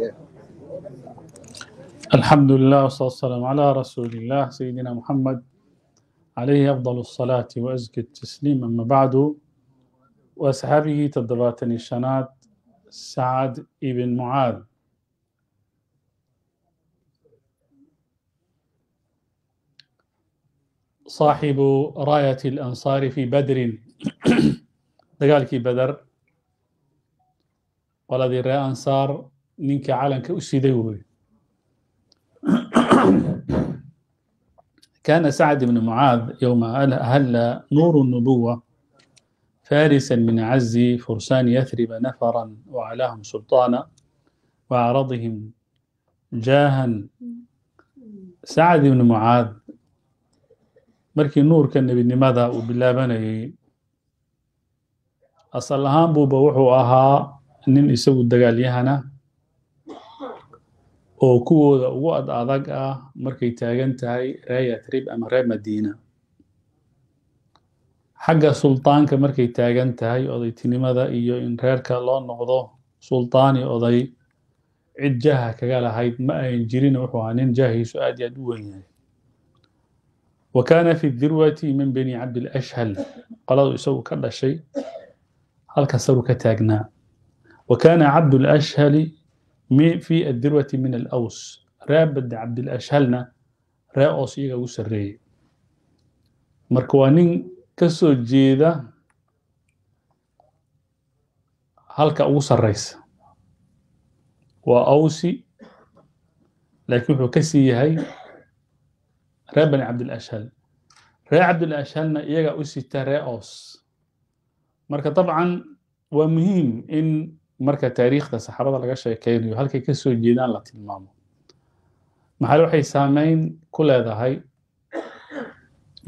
الحمد لله والصلاة والسلام على رسول الله سيدنا محمد عليه أفضل الصلاة وأزكى التسليم أما بعد وأصحابه تدبات نشانات سعد ابن معاذ صاحب راية الأنصار في بدر دقالك بدر ولدي الرأي أنصار ninkii calanka u siday weeye كان سعد بن معاذ يوم هل نور النبوة فارسا من عز فرسان يثرب نفرا وعلاهم سلطانا وعرضهم جاها سعد بن معاذ markii nuurka nebinimada uu bilaabanayay asal ahaan buuba wuxuu ahaa nin isagu dagaalyahana oo kuwooda ugu ad adag ah markay taagan tahay ree yatrib ama ree madiina xagga suldaanka markay taagan tahay odaytinimada iyo in reerka loo noqdo sultaani oday cid jaha kaga lahayd ma ayn jirin wuxuu aha nin jahiisu aad iyo aad u weyn yahay wa kaana fi dirwati min bani cabdilashhal qoladu isagu ka dhashay halka saru ka taagnaa wa kaana cabdulashhali fi الدروة min الأوس ree bade cabdilashhalna ree oos iyaga ugu sarreeyey marka waa nin ka soo jeeda halka ugu sarreysa waa awsi laakiin wuxuu ka sii yahay ree bani cabdilashhal ree cabdilashhalna iyagaa u sita ree oos marka dabcan waa muhiim in marka taariikhda saxaabada laga sheekeynayo halkay ka soo jeedaan la tilmaamo maxaal waxay saameyn ku leedahay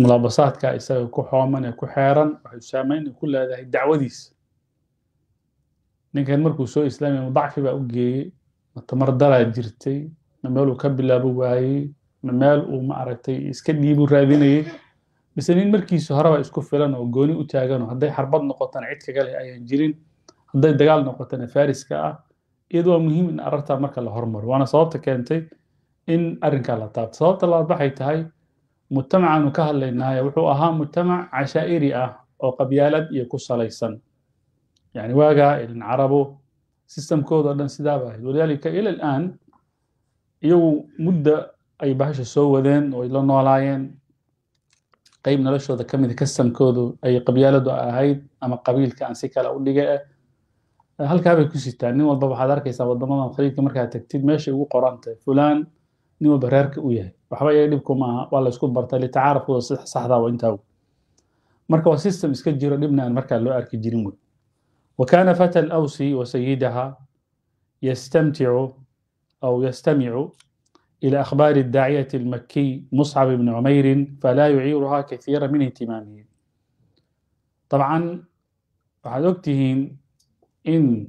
mulaabasaadka isaga ku xooman ee ku xeeran waxay saameyn ku leedahay dacwadiisa ninkan markuu soo islaamaya ma dacfi baa u geeyey ma tamardaraa jirtay ma meel uu ka bilaabo waayey ma meel uu ma aragtay iska dhiibu raadinayay mise nin markiisi horeba isku filan oo gooni u taagan oo hadday xarbad noqotaan cid kaga leh ayaan jirin hadday dagaal noqotana fariska ah iyada waa muhiim in arrintaa marka la hormaro waana sababta keentay in arrinkaa la taabto sababta labaad waxay tahay mujtamacaanu ka hadlaynahay wuxuu ahaa mujtamac cashaa'iri ah oo qabyaalad iyo ku salaysan yani waagaa ilin carabo sistamkooda dhan sidaaba ahayd walidaalika ila alaan iyagu mudda ay bahasha soo wadeen oo ay la noolaayeen qayb noloshooda ka mid ah kasamkoodu ay qabyaaladu ahayd ama qabiilka aan si kale u dhige eh halkaa ku sitaan nin walba waxaad arkaysaa wadamadan khaliidka markaad tagtid meeshay ugu qorantay fulan nin walba reerka u yahay waxba iyaga dhibku maaha waa laysku barta litacaarafkooda saxdaa intaa marka waa system iska jiro dhibna aan markaa loo arki jirin wey وكان فتى الأوس وسيدها يستمتع أو يستمع إلى أخبار الداعية المكي مصعب بن عمير فلا يعيرها كثيرا من اهتمامه طبعا waxaad ogtihiin in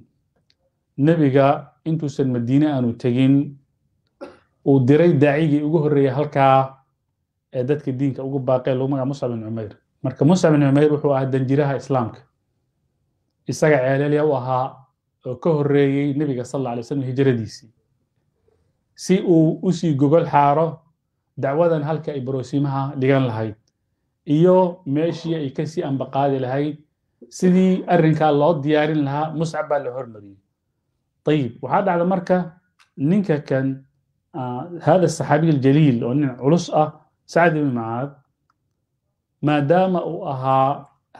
nebiga intuusan madiine aanu tegin uu diray daacigii ugu horreeyay halkaa ee dadka diinka ugu baaqee lagu magaca muscab bin cumayr marka muscab bin cumayr wuxuu ahaa danjiraha islaamka isaga ceelelya u ahaa oo ka horreeyey nebiga sal alla alay slam hijradiisii si uu usii gogol xaaro dacwadan halka ay barosimaha dhigan lahayd iyo meeshii ay kasii ambaqaadi lahayd sidii arrinkaa loo diyaarin lahaa muscab baa la hormariyey ayib waxaa dhacda marka ninka kan ah, hada saxaabiy aljaliil oo nin culus ah sacd ibn macaad maadaama uu ahaa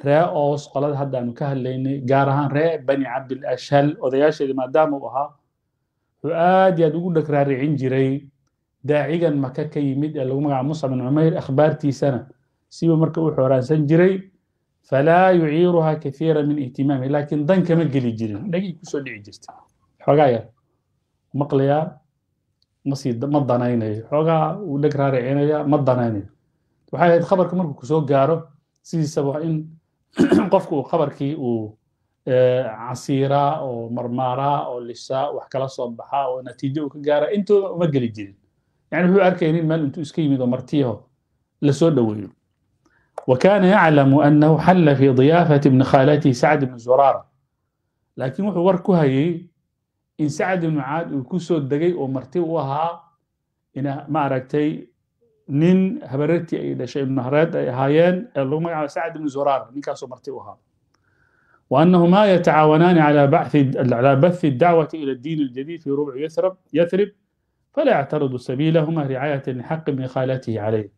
ree oos qolada hadda ka hadlaynay gaar ahaan ree bani cabdil ashal odayaasheedii maadaama uu ahaa wuxuu aad iyo aad ugu dhagraaricin jiray daacigan maka ka yimid ee lagu magaca muscab bin cumayr akhbaartiisana siba marka u xooraansan jiray falaa yuciiruha kaiira min ihtimaami laakin dan kama geli jirin dhagii kusoo dhici jirta xoogaa yar maqlayaa ma danaynayo xoogaa uu dheg raaricinaya ma danaynayo waxay ahayd khabarka markuu kusoo gaaro sidiisaba waa in qofka uu khabarkii uu casiiraa oo marmaaraa oo lisaa wax kala soo baxaa oo natiijo uu ka gaaraa intooda uma geli jirin yani wuxuu arkaynin meel intuu iska yimid oo martiyaho lasoo dhoweeyo وكان يعلم أنه حل في ضيافة ابن خالته سعد بن زرارة laakiin wuxuu war ku hayay in sacad ibnu caad uu ku soo degay oo marti u ahaa in ma aragtay nin habarartii ay dhashay ibnuhreed ay ahaayeen ee lagu magacaabo sacad ibnu zuraar ninkaasoo marti u ahaa وأنهما يتعاونان على بحث على بث الدعوة إلى الدين الجديد في ربع يثرب يثرب فلا يعترض سبيلهما رعاية لحق ابن خالته عليه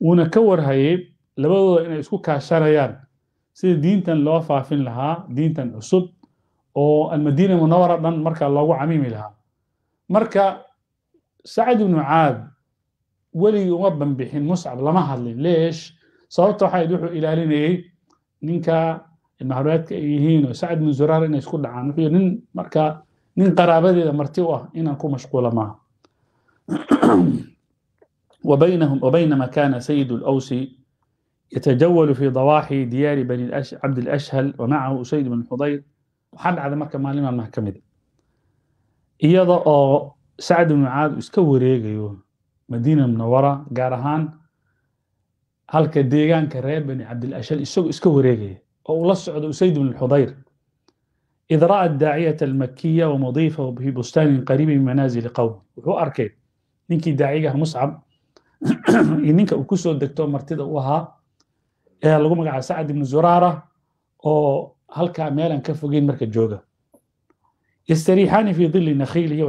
ونكور هيب labadooda inay isku kaashanayaan sida diintan loo faafin lahaa diintan cusub oo almadiina munawara dhan markaa loogu camiimi lahaa marka sacad ibnu caad weligii uma banbixin muscab lama hadlin leesh sababta waxayd wuxuu ilaalinayey ninka ilmaharaadka ay yihiin oo sacad ibnu zuraar inay isku dhacaan wuxuu nin marka nin qaraabadeeda marti u ah inaan ku mashquula maaha وبينهم وبينما كان سيد الأوس yatajawalu fii dawaaxi diyaari bani cabdi lashhal wa macahu usayd bn xudayr waxaa dhacday marka maalin maalmaha ka mid a iyada oo sacd bnu caad uu iska wareegayo madiina munawara gaar ahaan halka deegaanka reer bani cabdilashhal isagoo iska wareegaya oo uu la socdo usayd bn xudayr id ra'a daaciyata almakiya wa mudiifahu fi bustaanin qariibin manaazili qowmi wuxuu arkay ninkii daacigaha muscab iyo ninka uu kusoo degto martida u ahaa ayaa lagu magacaaba sacad ibnu zuraara oo halkaa meelan ka fogeyn marka jooga yastariixaani fi dili nakhiilihi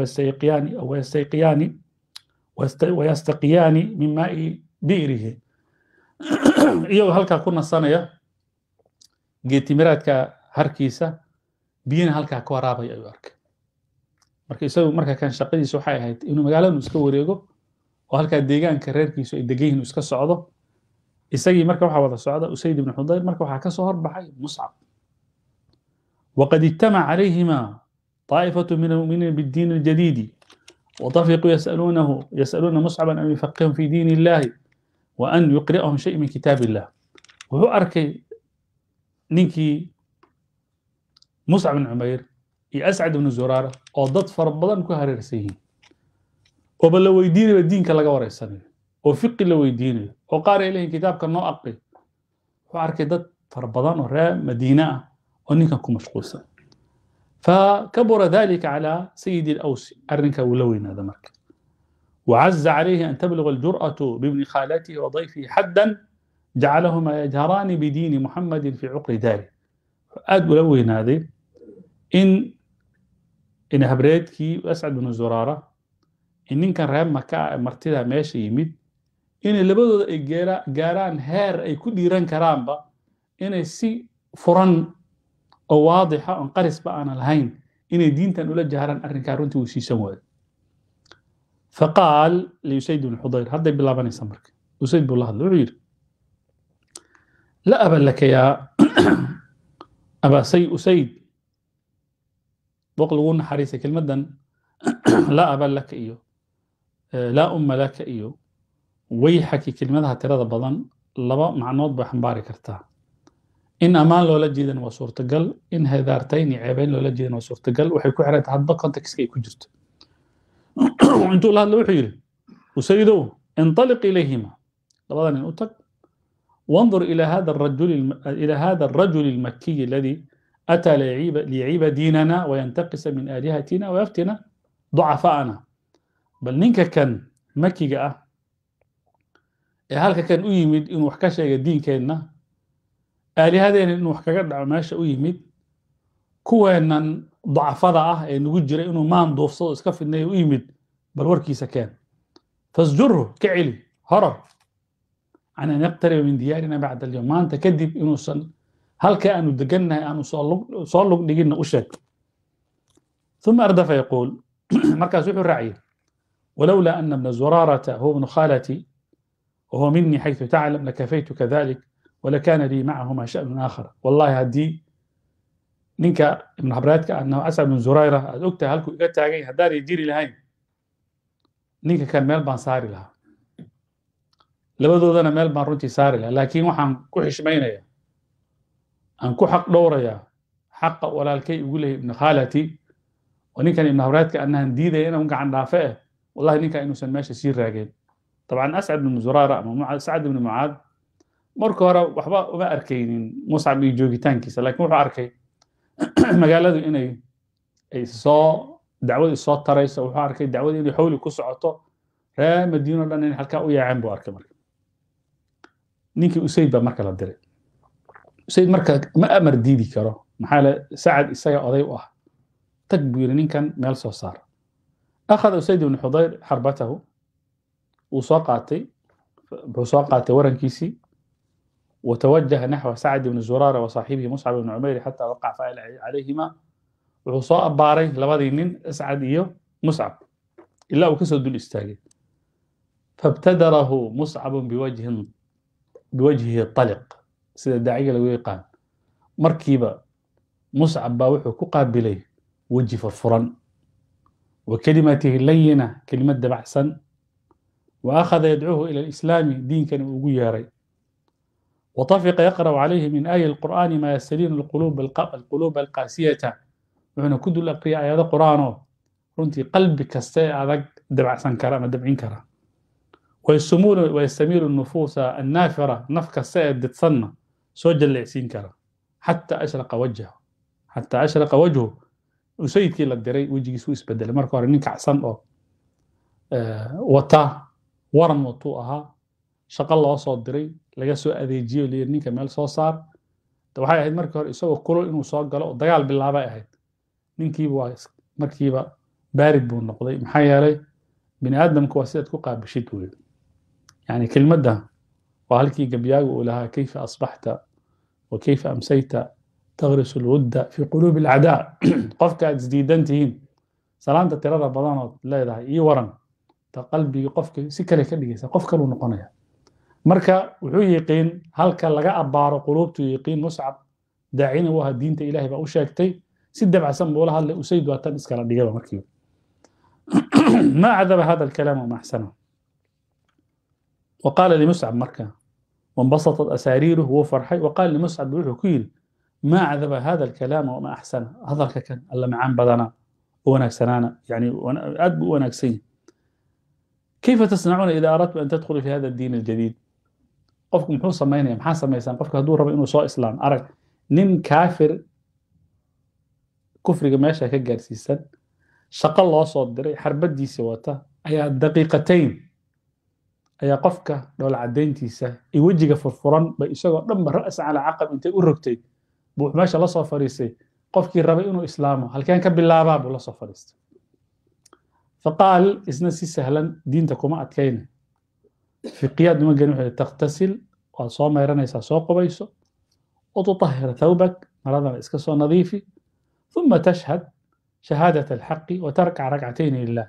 wayastayqiyaani wayastaqiyaani min maai bi'rihi iyagoo halkaa ku nasanaya geetimiraadka harkiisa biyana halkaa ka waraabaya ayuu arkay marka isagu marka kan shaqadiisa waxay ahayd inuu magaaladan iska wareego oo halkaa deegaanka reerkiisu ay degan yihin iska socdo isagii marka waxaa wada socda usayd ibn xudayr marka waxaa ka soo horbaxay muscab waqad ijtamac calayhima طائفة من المؤمنين بالدين الجديد وطفقوا يسألونه يسألون مصعبا أن يفقههم في دين الله وأن يقرئهم شيء من كتاب الله وهو أركي نينكي مصعب بن عمير يا أسعد بن زرارة أو ضد فربضان كهررسيه وبل ويدين الدين كلا ورسانين oo fiqi la weydiinayo oo qaar ay leeyihin kitaabka noo aqri wuxuu arkay dad fara badan oo reer madiine ah oo ninkan ku mashquulsan fakabura dalika calaa sayidi alawsi arrinka wuu la weynaada marka وعز عليه أن تبلغ الجرأة بابن خالته وضيفه حدا جعلهما يجهران بدين محمد في عقر داره أد ولوين هذه إن إن هبريتكي وأسعد بن الزرارة إن كان رام مكا مرتدى ماشي يمد inay labadooda ay gaaraan heer ay ku dhiiran karaanba inay si furan oo waadixa ah, oon qarisba aana lahayn inay diintan ula jaharaan arrinkaa runtii wuu siisan waayo faqaal liusayd bni xudayr hadday bilaabanaysa marka usayd buu la hadla wuxuu yidhi la aba laka yaa abaasay usayd boq lagu naxariisay kelmaddan la aba laka iyo eh, laa umma laka iyo wayxaki kelmadaha tirada badan laba macnood bay xambaari kartaa in ammaan loola jeedana waa suurtagal in hadaartayn iyo ceebayn loola jeedana waa suurtagal waxay ku xirantaha hadba contexka ay ku jirto intuu la hadla wuxuu yidhi usayidow intaliq ilayhima labada nin u tag wandur ilaa hada arajuli ilaa hada arajuli almakiyi aladi ataa liyaciiba diinana wayantaqisa min aalihatina wayaftina ducafaana bal ninka kan makiga ah ee halka kan u yimid inuu wax ka sheega diinkeenna aalihadeena inuu wax kaga dhaco meesha u yimid kuweennan dacafada ah ee nagu jira inuu maan duufsado iska fidnayo u yimid bal warkiisa keen fasjurhu ka celi horor can an yaqtariba min diyaarina bacda alyom maanta kadib inuusan halka aanu degannahay aanu soo lug dhiginna u sheeg uma ardafa yaquul markaas wuxuu raaciyay walowlaa ana bna زرارة huwa bnu خالتي وهو مني حيث تعلم لكفيتك ذلك ولكان لي معهما شأن آخر والله haddii ninka ibnuxabraadka ana casab ibn zurayra aad ogtahay halkuu iga taagany haddaan i jiri lahayn ninka kan meel baan saari lahaa labadoodana meel baan runtii saari lahaa laakiin waxaan ku xishmaynaya aan ku xaq dhowrayaa xaqa walaalkay igu lehay ibnu khaalati oo ninkan ibnuxabraadka anahan diidaya inaan gacan dhaafo eh wallahi ninkan inuusan meesha sii raageen dabcan ascad bn zuraara ama sacad ibni mucaad marka hore waxba uma arkaynin muscab iyo joogitaankiisa lakin wuxuu arkay magaaladu inay soo dacwad isoo tarayso wuxuu arkay dacwadi inay howli ku socoto ree madiino dhan inay halkaa u yaaceen buu arkay marka ninkii usayd baa marka la diray usayd marka ma amar diidi karo maxaa le sacad isaga oday u ah tag buu yiri ninkan meel soo saar akhada usayd ibni xudayr xarbatahu wuu soo qaatay wuxuu soo qaatay warankiisii watawajaha naxwa sacd ibni zurara wa saaxibihi muscab ibni cumeyr xataa waqaca faa'il calayhima wuxuu soo abbaaray labadii nin ascad iyo muscab ilaa uu kasoo dul istaagay fabtadarahu muscabun biwajhin biwajhihi taliq sida daaciga lagu yaqaan markiiba muscab baa wuxuu ku qaabilay weji furfuran wa kelimatihi layina kelimad dabacsan wa akhada yadcuuhu ila alislaami diinkana uu ugu yeeray watafiqa yaqra'u calayhi min aaya alqur'aani maa yastaliinu alquluuba alqaasiyata wuxuuna ku dul aqriyay aayado qur'aanoo runtii qalbi kasta ee adag dabacsan kara ama dabcin kara wayastamiilu nufuusa annaafira naf kasta ee didsanna soo jallecsiin kara xataa ashraqa wajha xataa ashraqa wajhu sayidkii la diray wejigiisu isbedelay marka hore nin kacsan oo wata waran watuu ahaa shaqo loo soo diray laga soo adeejiyo l ninka meel soo saar waxay ahayd markii hore isagoo kulol inuu soo galo oo dagaal bilaabay ahayd ninkiiba waa markiiba baarid buu noqday maxaa yeelay bini aadamku waa sidaad ku qaabishid wey yani kelmadda waa halkii gabyaagu uu lahaa kayfa asbaxta wa kayfa amsayta taqrisu lwudda fii quluubi alacdaa qofka aad isdiidan tihiin salaanta tirada badanood leedahay iyo waran qalbigii qofka si kale ka dhigaysa qof kaluu noqonaya marka wuxuu yiqiin halka laga abbaaro quluubtu yiqiin muscab daacina u aha diinta ilaahay baa u sheegtay si dabcsan buula hadlay usayd waa tan iskala dhigaba markiiba ma cadaba hada alkalaam wama axsana وقال لمسعب مركا وانبسطت أساريره هو فرحي وقال لمسعب بروحه كيل ما عذب هذا الكلام وما أحسن هذا كان الله معان بدنا ونكسنانا يعني أدب ونكسين kayfa tasnacuuna ida aradtum an tadkhuluu fi hada diin aljadiid qofku muxuu samaynaya maxaa samaysaan qofka hadduu rabo inuu soo islaam arag nin kaafir kufriga meesha ka gaarsiisan shaqo loo soo diray xarbadiisi wata ayaa daqiiqatayn ayaa qofka dhoola cadayntiisa iyo wejiga furfuran bay isagoo dhanba ra'sa calaa caqab intay u rogtay buu meesha la soo fariisay qofkii rabay inuu islaamo halkeen ka bilaabaa buu la soo fariistay faqaal isna si sahlan diinta kuma adkayne fiqiyaad nima gelin wuxuu takhtasil waad soo mayranaysaa soo qubayso وتطهر ثوبك مرضا اسكسو نظيفي ثم تشهد شهادة الحق وتركع ركعتين لله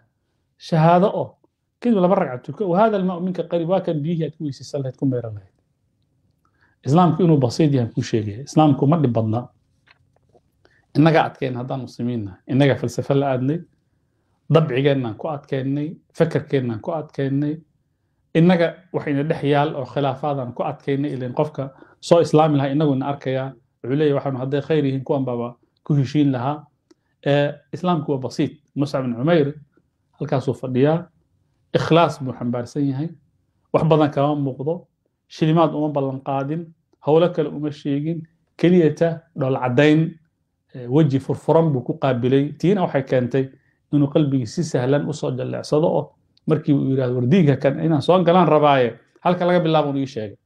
شهادة أو كذب لما ركعتك وهذا الماء منك قريب وكان بيه أتكوي سيسالة تكون بير الله إسلامك إنه بسيط يعني كل شيء إسلامك ما بدنا إنك قاعد كين هذا مسلمين إنك فلسفة لأدني dabcigeennan ku adkeynay fekerkeennan ku adkeynay innaga waxayna dhex yaal oo khilaafaadaan ku adkaynay ilan qofka soo islaami lahaa inaguna arkayaa wuxuu leeyahy waxaanu hadday khayr yihiin kuwan baaba ku heshiin lahaa islaamku waa basiit muscab bin cumayr halkaasuu fadhiyaa ikhlaas buu xambaarsan yahay wax badan kama muuqdo shilimaad uma ballan qaadin howlo kale uma sheegin keliyata dhoolcadayn weji furfuran buu ku qaabilay tiina waxay keentay inuu qalbigii si sahlan usoo jaleecsado oo markii uu yidhahdo wardiinka kan inaan soo galaan rabaaye halka laga bilaabo inu ii sheegay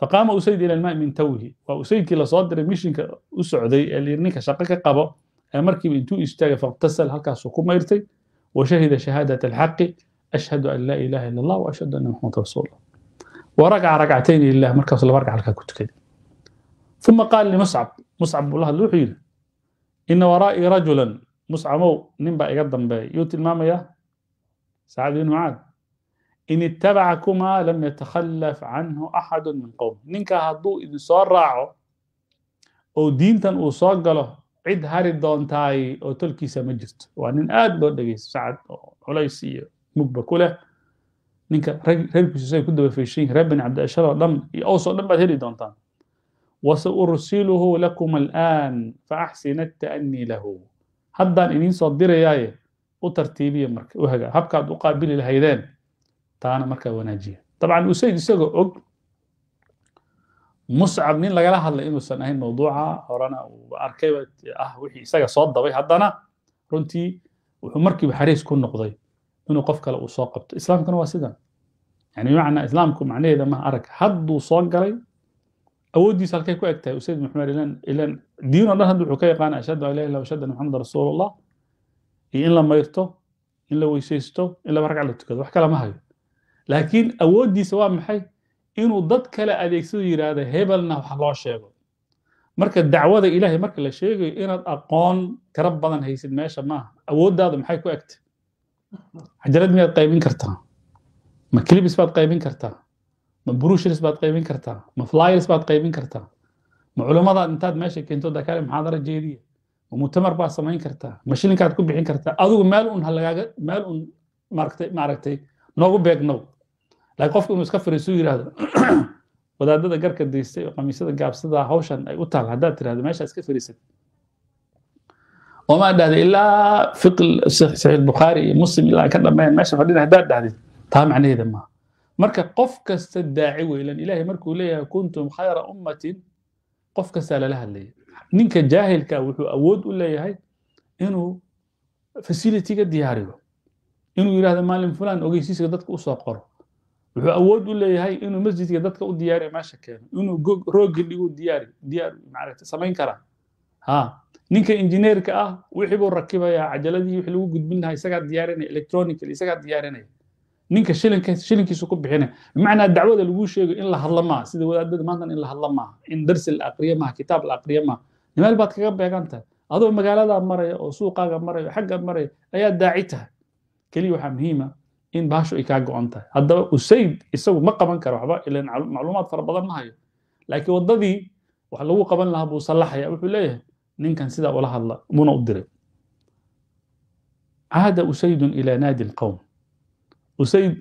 faqaama usayd ila almaai min tawhi waa usaydkii lasoo diray mishinka u socday ee layidhi ninka shaqo ka qabo ee markiiba intuu istaagay faqtasal halkaasuu ku mayrtay wa shahida shahaadat alxaqi ashhadu an laa ilaha ila allah waashhadu anna maxamad rasuulullah wa rakaca rakcatayn lilah markaasuu laba rakac halkaa ku tukaday uma qaala limuscab muscab buu la hadla wuxuu yidhi ina waraa'ii rajulan muscamow nin baa iga dambeeya yuu tilmaamaya sacad bin mucaad in ittabacakumaa lam yatakhallaf canhu axadu min qowm ninka hadduu idin soo raaco oo diintan uu soo galo cid hari doontaay oo tolkiisa ma jirto waa nin aad loo dhegeysa sacad oo culays iyo mugba ku leh ninka reerkiisu say ku dabafeyshan yihin reer bani cabdiashar oo dhan iyo ows oo dhan baad heli doontaan wasa ursiluhu lakuma alan faaxsina ata'anii lahu haddaan idiin soo dirayaaye u tartiibiya marka u hagaa habkaad u qaabili lahaydeen taana markaa wanaajiya dabcan usayd isagoo og muscab nin lagala hadlay inuusan ahayn mawduuca horena uu arkayba ah wixii isaga soo dabay haddana runtii wuxuu markiiba xariis ku noqday inuu qof kale uu soo qabto islaamkana waa sidan yani bimacnaa islaamku macnaheeda maha arag hadduu soo galay awoodiis halkay ku egtahay usayd ibn xumeer ilan diin oo dhan hadda wuxuu ka yaqaana ashhadu an laa ilaha ashhadu anna maxamed rasuul iyo in la mayrto in la weysaysto in laba ragca la tukado wax kale ma hayo laakiin awooddiisa waa maxay inuu dad kale adeegsado yidhaahda hebelna wax loo sheego marka dacwada ilaahay marka la sheegayo inaad aqoon tiro badan haysid meesha maaha awooddaadu maxay ku egtay xajarad miyaad qaybin kartaa ma kilibis baad qaybin kartaa ma brushers baad qaybin kartaa ma flyers baad qaybin kartaa ma culimmadaad intaad meesha keento dakaale maxaadara jeediya ma mutamar baad samayn kartaa ma shilinkaad ku bixin kartaa adigu meel un halagaaga meel un maaragtay maaragtay noogu beegnow laakiin qofka inuu iska fariisu yidhaahdo wadaadada garka daystay oo qamiisyada gaabsada hawshan ay u taal haddaad tirahdo meeshaa iska fariisat وما دهدي إلا فقه صحيح البخاري مسلم إلا كذا ما ماشي فدينا هدا دهدي تام عنيه ما marka qof kasta daaci weylan ilahay markuu leeyahay kuntum khayra ummatin qof kastaa lala hadlaya ninka jaahilka ah wuxuu awood u leeyahay inuu facilitiga diyaariyo inuu yidhahdo maalin fulan ogeysiiska dadka usoo qoro wuxuu awood u leeyahay inuu masjidka dadka u diyaariyo meesha keeno inuu roogi dhigu diyaari diyaar maaragta samayn karaa ha ninka injineerka ah wixii buu rakibayaa cajaladii wixii lagu gudbin lahaa isagaa diyaarinaya electronically isagaa diyaarinaya ninka shilinkiisu ku bixina bimacnaa dacwada laguu sheego in la hadla maaha sida wadaadada maantan in la hadla maaha in darsi la aqriyo maaha kitaab la aqriyo maaha nimeel baad kaga beegan adoo magaaladaa maraya oo suuqaaga maraya oo xagga maraya ayaa daaci tahay keliya waxaa muhiima in baashu ay kaa go'on tahay haddaba usayd isagu ma qaban kara waxba ilan macluumaad fara badan ma hayo laakiin waddadii wax lagu qaban lahaa buu sallaxaya wuxuu leeyahay ninkan sidaa ula hadla buuna u diray caada usaydun ilaa naadi lqowm usayd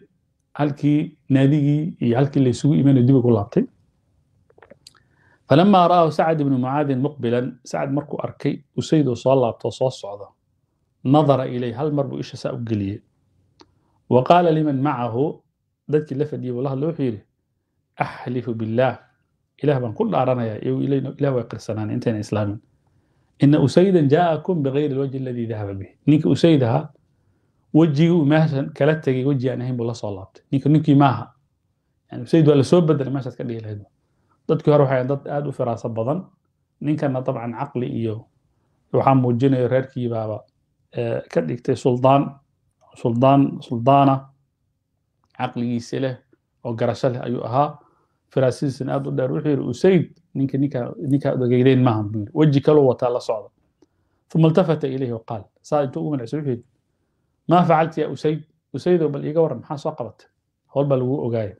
halkii naadigii iyo halkii laysugu imanay dibu ku laabtay falama ra'ahu sacad ibnu mucaadin muqbilan sacad markuu arkay usayd oo soo laabto soo socdo nadara ilay hal mar buu isha saa u geliyey wa qaala liman macahu dadkii la fadhiyey buu la wuxuu yidhi axlifu billaah ilaah baan ku dhaaranayaa iyagu ilah way qirsanaaneen intayna islaamin ina usaydan jaa'akum bikayri alwajhi aladii dahaba bih ninka usayd ahaa wejigu meeshan kala tegay weji aan ahayn buu lasoo laabtay nink ninkii maaha sayd waa lasoo bedelay meeshaad ka dhihi lahayd dadkii hore waxay dad aada u firaaso badan ninkana dabcan caqli iyo waxaa muujinayo reerkiibaaba eh, ka dhigtay suldaan suldaan suldaana caqligiisi leh oo garasho leh ayuu ahaa firaasadiisina aada u dheer wuxuu yidhi usayd ninka ninka ninkaa ogeydeen maaha buu yidhi weji kaloo wataa la socda uma iltafata ilayhi waqaal saa intuu u wanacsay wuxuu yidhi maa facalta ya usayd usaydo bal iiga waran maxaa soo qabatay howl baa laguu ogaaya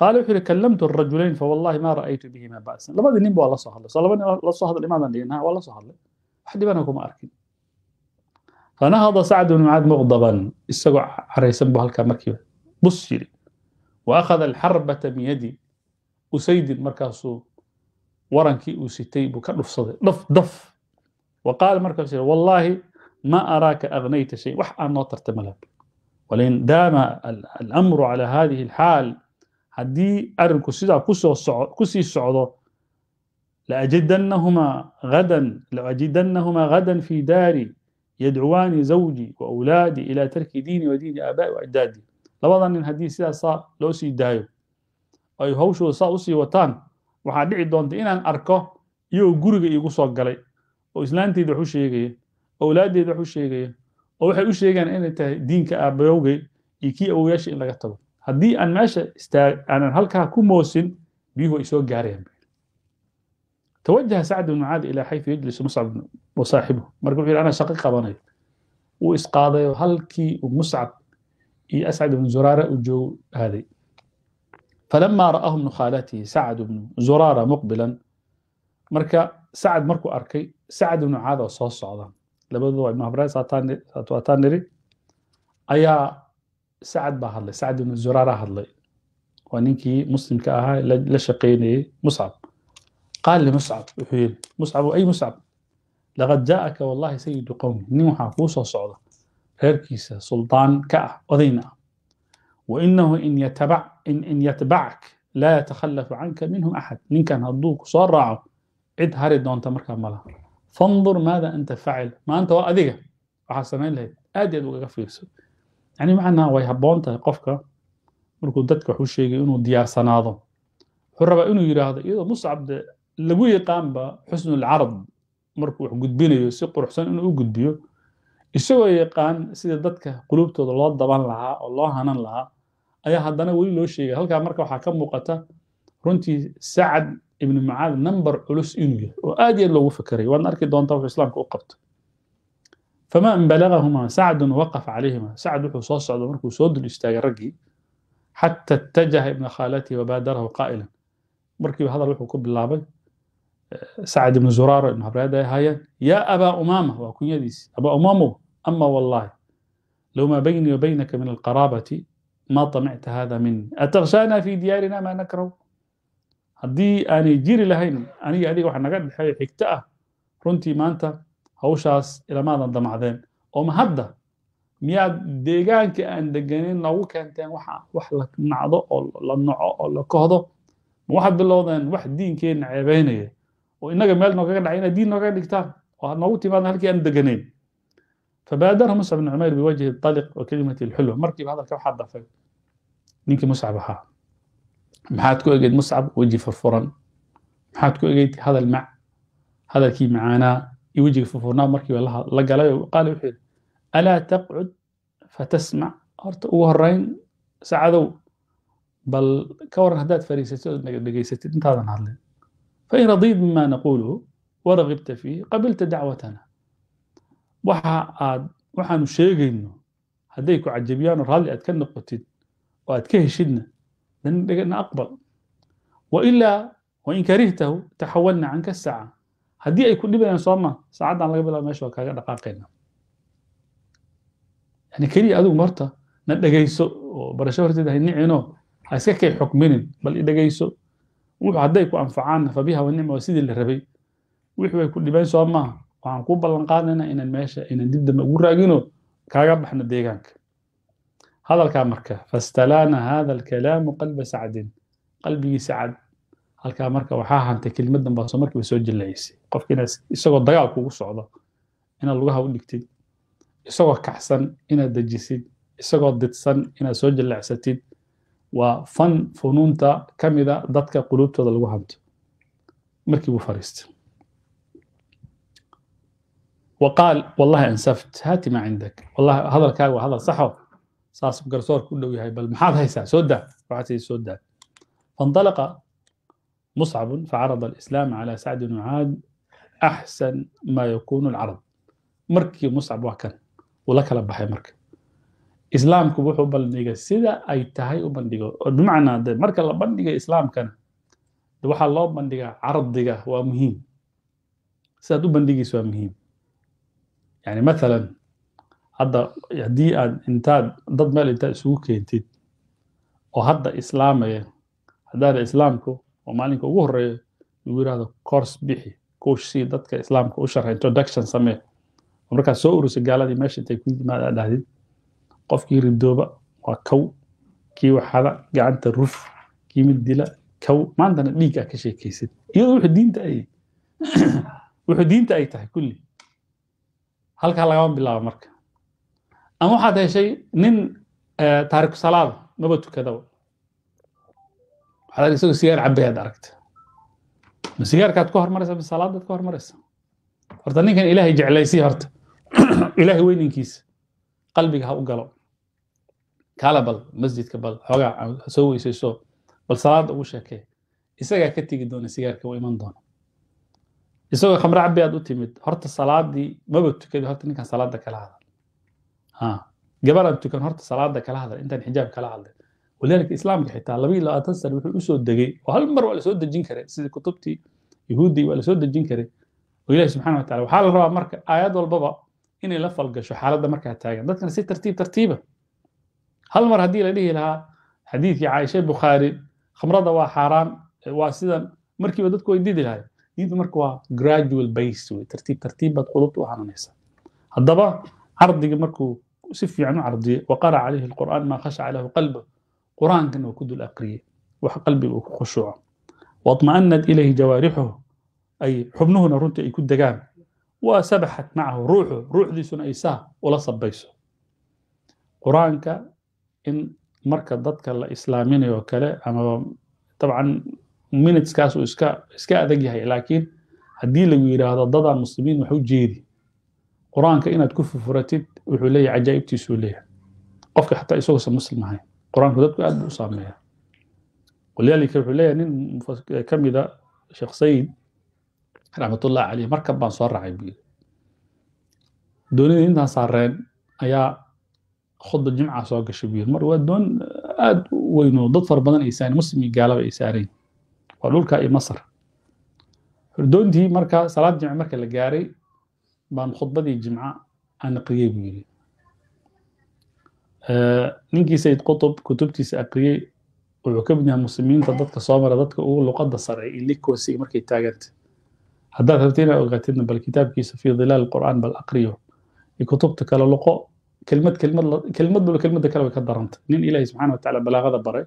qaala wuxuu yihi kallamtu arajulayn fawallahi maa ra'aytu bihima ba'san labadii nin waa la hadlay soo laba hadlay imaadan dhigin waa la hadlay wax dhibana kuma arkin fanahada sacd bn mucaad muqdaban isagoo caraysan buu halkaa markiiba bus yidhi wa akhada alxarbata min yadi usaydin markaasuu warankii uu sitay buu ka dhufsaday dhaf dhaf wa qaala markaasu yidhi wallaahi ما أراك أغنيت شيء وح أن نوترت ملاب ولين دام الأمر على هذه الحال هدي أرن كسيدا كسي السعودة لأجدنهما غدا لأجدنهما غدا في داري يدعوان زوجي وأولادي إلى ترك ديني ودين آبائي وأجدادي labada nin haddii sidaas loo sii daayo ay hawshooda saa usii wataan waxaa dhici doonta inaan arko iyagoo guriga iigu soo galay oo islaanteyda wax u sheegaya owlaaddeed wax sheegaya oo waxay u sheegaan inay tahay diinka aabbayowgay iyo kii awowayaasha in laga tago haddii aan meesha istaaaanan halkaa ku moosin biyuhu ay soo gaarayaan tawajaha sacd bn mucaad ilaa xayfu yajlisu muscab wa marka wuxu yidhi anaa shaqo qabanayo wuu isqaadayo halkii uu muscab iyo ascad ibnu zuraara uu joogo aaday falamaa ra'aahu ibnu khaalatihi sacad bnu zuraara muqbilan marka sacad markuu arkay sacad ibnu mucaad oo soo socdaan labaduba imamras ataniri ayaa sacad baa hadlay sacad ibnu zurara hadlay waa ninkii muslimka ahaa la shaqaynayey muscab qaal li muscab wuxuu yidhi muscabu ay muscab laqad jaa'aka wallahi sayidu qowmi nin waxaa kuu soo socda reerkiisa suldaan ka ah odayna ah wainahu in yatbacak laa yatakhallafu canka minhum axad ninkan hadduu kusoo raaco cid hari doonta markaa malaha fandur maada anta facil maanta waa adiga waxaa samayn lahayd aad aad ugaga fiirso yani macnaa way habboon tahay qofka markuu dadka waxu sheegay inuu diyaarsanaado wuxuu rabaa inuu yidhaahdo iyadoo muscab de lagu yaqaanba xusnulcarab markuu wax gudbinayo si quruxsan inuu u gudbiyo isagoo yaqaan sida dadka qulubtooda loo daban lahaa oo loo hanan lahaa ayaa haddana weli loo sheegay halkaa marka waxaa ka muuqata runtii sacad ibnu macaad number culus inuu yahay oo aad yaad loogu fakeray waadna arki doontaa wuxuu islaamka u qabto fama in balagahumaa sacdun waqaf calayhima sacd wuxuu soo socdo markuu soo dul istaagay raggii xata ittajaha ibna khaalatihi wabaadarahu qaa'ilan markiiba hadal wuxuu ku bilaabay eh, sacd ibnu zuraaro ibnu habraad ay ahaayeen yaa abaa umaama waa kunyadiisi abaa umaamow ama wallaahi low maa baynii wa baynaka min alqaraabati ma طamicta hada minii atakshaana fi diyaarina maa nakrahu haddii aanay jiri lahayn aniga adiga waxa naga dhexeeyo xigto ah runtii maanta hawshaas ilamaadan damacdeen ooma hadda miyaad deegaanka aan deganayn noogu keenteen wax la nacdo oo la noco oo la kohdo ma waxaad bilowdeen wax diinkeenna ceebaynaya oo innaga meel nogaga dhacay inaad diin nogaga dhigtaan oo aad noogu timaadna halkii aan deganayn فبادره مصعب بن عمير بوجه الطلق wa الحلو مركب markiiba hadalka waxaa dafay ninkii muscab ahaa maxaad ku egeyd muscab weji furfuran maxaad ku egeyd hadal mac hadalkii macaanaa iyo wejiga furfurnaa markiiba la galay qaale wuxuu yidhi alaa taqcud fatasmac horta ugu horeyn sacadow bal ka waran haddaad fariisatid ood naga dhegaysatid intaadan hadlin fain radiid mima naquulu waragibta fiihi qabilta dacwatana waxa aad waxaanu sheegayno hadday ku cajabiyaan oo raalli aad ka noqotid oo aad ka heshidna na aqbal wailaa wain karihtahu taxawalna canka saaca haddii ay ku dhibayaan sooma saacaddan laga bilaba mesha waa kaaga dhaqaaqayna yani keliya adigu marta na dhegayso oo barasho horteeda hanicino ha iska kay xukminin bal idhegayso wuxuu hadday ku anfacaanna fabiha wanicma waa sidii la rabay wixii ay ku dhibayn soo maha waxaan kuu ballan qaadayna inaan meesha inaan dib dambe ugu raagino kaaga baxno deegaanka hadalkaa marka fastalaana hada alkalaamu qalba sacdin qalbigii sacad halkaa marka waxaa hantay kelmadan baa markiiba soo jillacaysay qofka inaad isagoo dagaal kugu socdo inaad lugaha u dhigtid isagoo kacsan inaad dejisid isagoo didsan inaad soo jillacsatid waa fan funuunta ka mida dadka quluubtooda lagu hanto markii buu fariistay وقال والله انسفت هات ما عندك والله هذا الكاغو هذا صحو saas garsoorka u dhow yahay bal maxaad haysaa soo daa racadkeeda soo daa faاndalaqa muscabu facarada alislaama calaa sacdi nucaad axsan maa yakunu alcarab markii muscab waa kan uu la kala baxay marka islaamku wuxuu bandhigay sida ay tahay u bandhigo oo bimacnaa de marka la bandhigay islaamkana de waxaa loo bandhigaa cardiga waa muhiim sidaad u bandhigaysa waa muhiim yani maalan hadda haddii aad intaad dad meel intaad isugu keentid oo hadda islaamaya haddaada islaamku oo maalinka ugu horeeya lagu yirahdo course bixi coach sii dadka islaamka u sharxa introduction samee markaad soo urursa gaaladii meesha intay ku yimaad aad dhahdid qofkii ridooba waa kow kii waxada gacanta ruf kii mid dila kow maantana dhiig aa ka sheekaysid iyadoo wuxuu diinta ay wuxuu diinta ay tahay kulli halkaa lagama bilaabo marka ama waxaad heshay nin eh, taariku salaada maba tukadaba waxaad isagoo sigaar cabeyaad aragta ma sigaarkaad ka hormaraysa ma salaadaad ka hormaraysa horta ninkan ilaahay jeclaysiya horta ilaahay weyninkiisa qalbiga ha u galo kaala bal masjidka bal xoogaa soo weysayso bal salaada ugu sheekee isagaa ka tegi doona sigaarka waa iman doona isagoo khamre cabeyaad u timid horta salaadii maba tukadi horta ninkan salaada kala hada gabaran tukan horta salaada kala hadlay intaan xijaab kala hadlay walidaalika islaamka xitaa laba labaatan sana wuxuu usoo degay oo hal mar waa lasoo dejin karay sidii kutubtii yuhuuddii waa lasoo dejin karay oo ilahi subxana wa tacala waxaa la rabaa marka aayad walbaba inay la falgasho xaaladda markaa taagan dadkana si tartiib tartiiba hal mar haddii la dhihi lahaa xadiidkii caaisha bukhaari khamrada waa xaaraan waa sidan markiiba dadku way didi lahay diintu marka waa gradual base wey tartiib tartiib baad qulubta u hananaysaa haddaba ardiga markuu si fiican u cardiye wa qara calayhi alqur'aan maa khashaca lahu qalba qur'aankan uu ku dul akriye wax qalbiga uu ku khushuuco waطma'anat ilayhi jawaarixuhu ay xubnuhuna runtii ay ku degaan wa sabaxat macahu ruuxu ruuxdiisuna ay saa ula sabayso qur'aanka in marka dadka la islaaminayo kale ama dabcan miniteskaas uu iska iska adag yahay laakiin haddii lagu yidhaahdo dadaan muslimiin wax u jeedi qur'aanka inaad ku fufuratid wuxuu leeyahay cajaa'ibtiisuu leeyahay qofka xataa isagoose muslim ahayn qur-aanku dadku aad buu u saameeya walidaalika wuxuu leeyahay nin ka mida sheekh sayid raxmatullahi caleyh markan baan soo raacay buu yiri doonidii intaan saareen ayaa khudba jimca soo gashay buu yiri mar waa doon aad u weynoo dad fara badan ay saareen muslim iyo gaalaba ay saareen waa dhulka iyo masar doontii marka salaad jimce marka la gaaray baan khudbadii jimca anaqriyey buu yidhi ninkii sayid qutub kutubtiisa aqriyey wuxuu ka mid yahay muslimiinta dadka soo mara dadka ugu luqada luqadda sarcay ilikoosiga markay taagantay haddaad rabta inaad ogaatidna bal kitaabkiisa fi dilaal qur'aan bal aqriyo iyo kutubta kale luqo kelmad kelmad kelmad bal kelmadda kale way ka darantay nin subxana subxaana watacaala balaaqada baray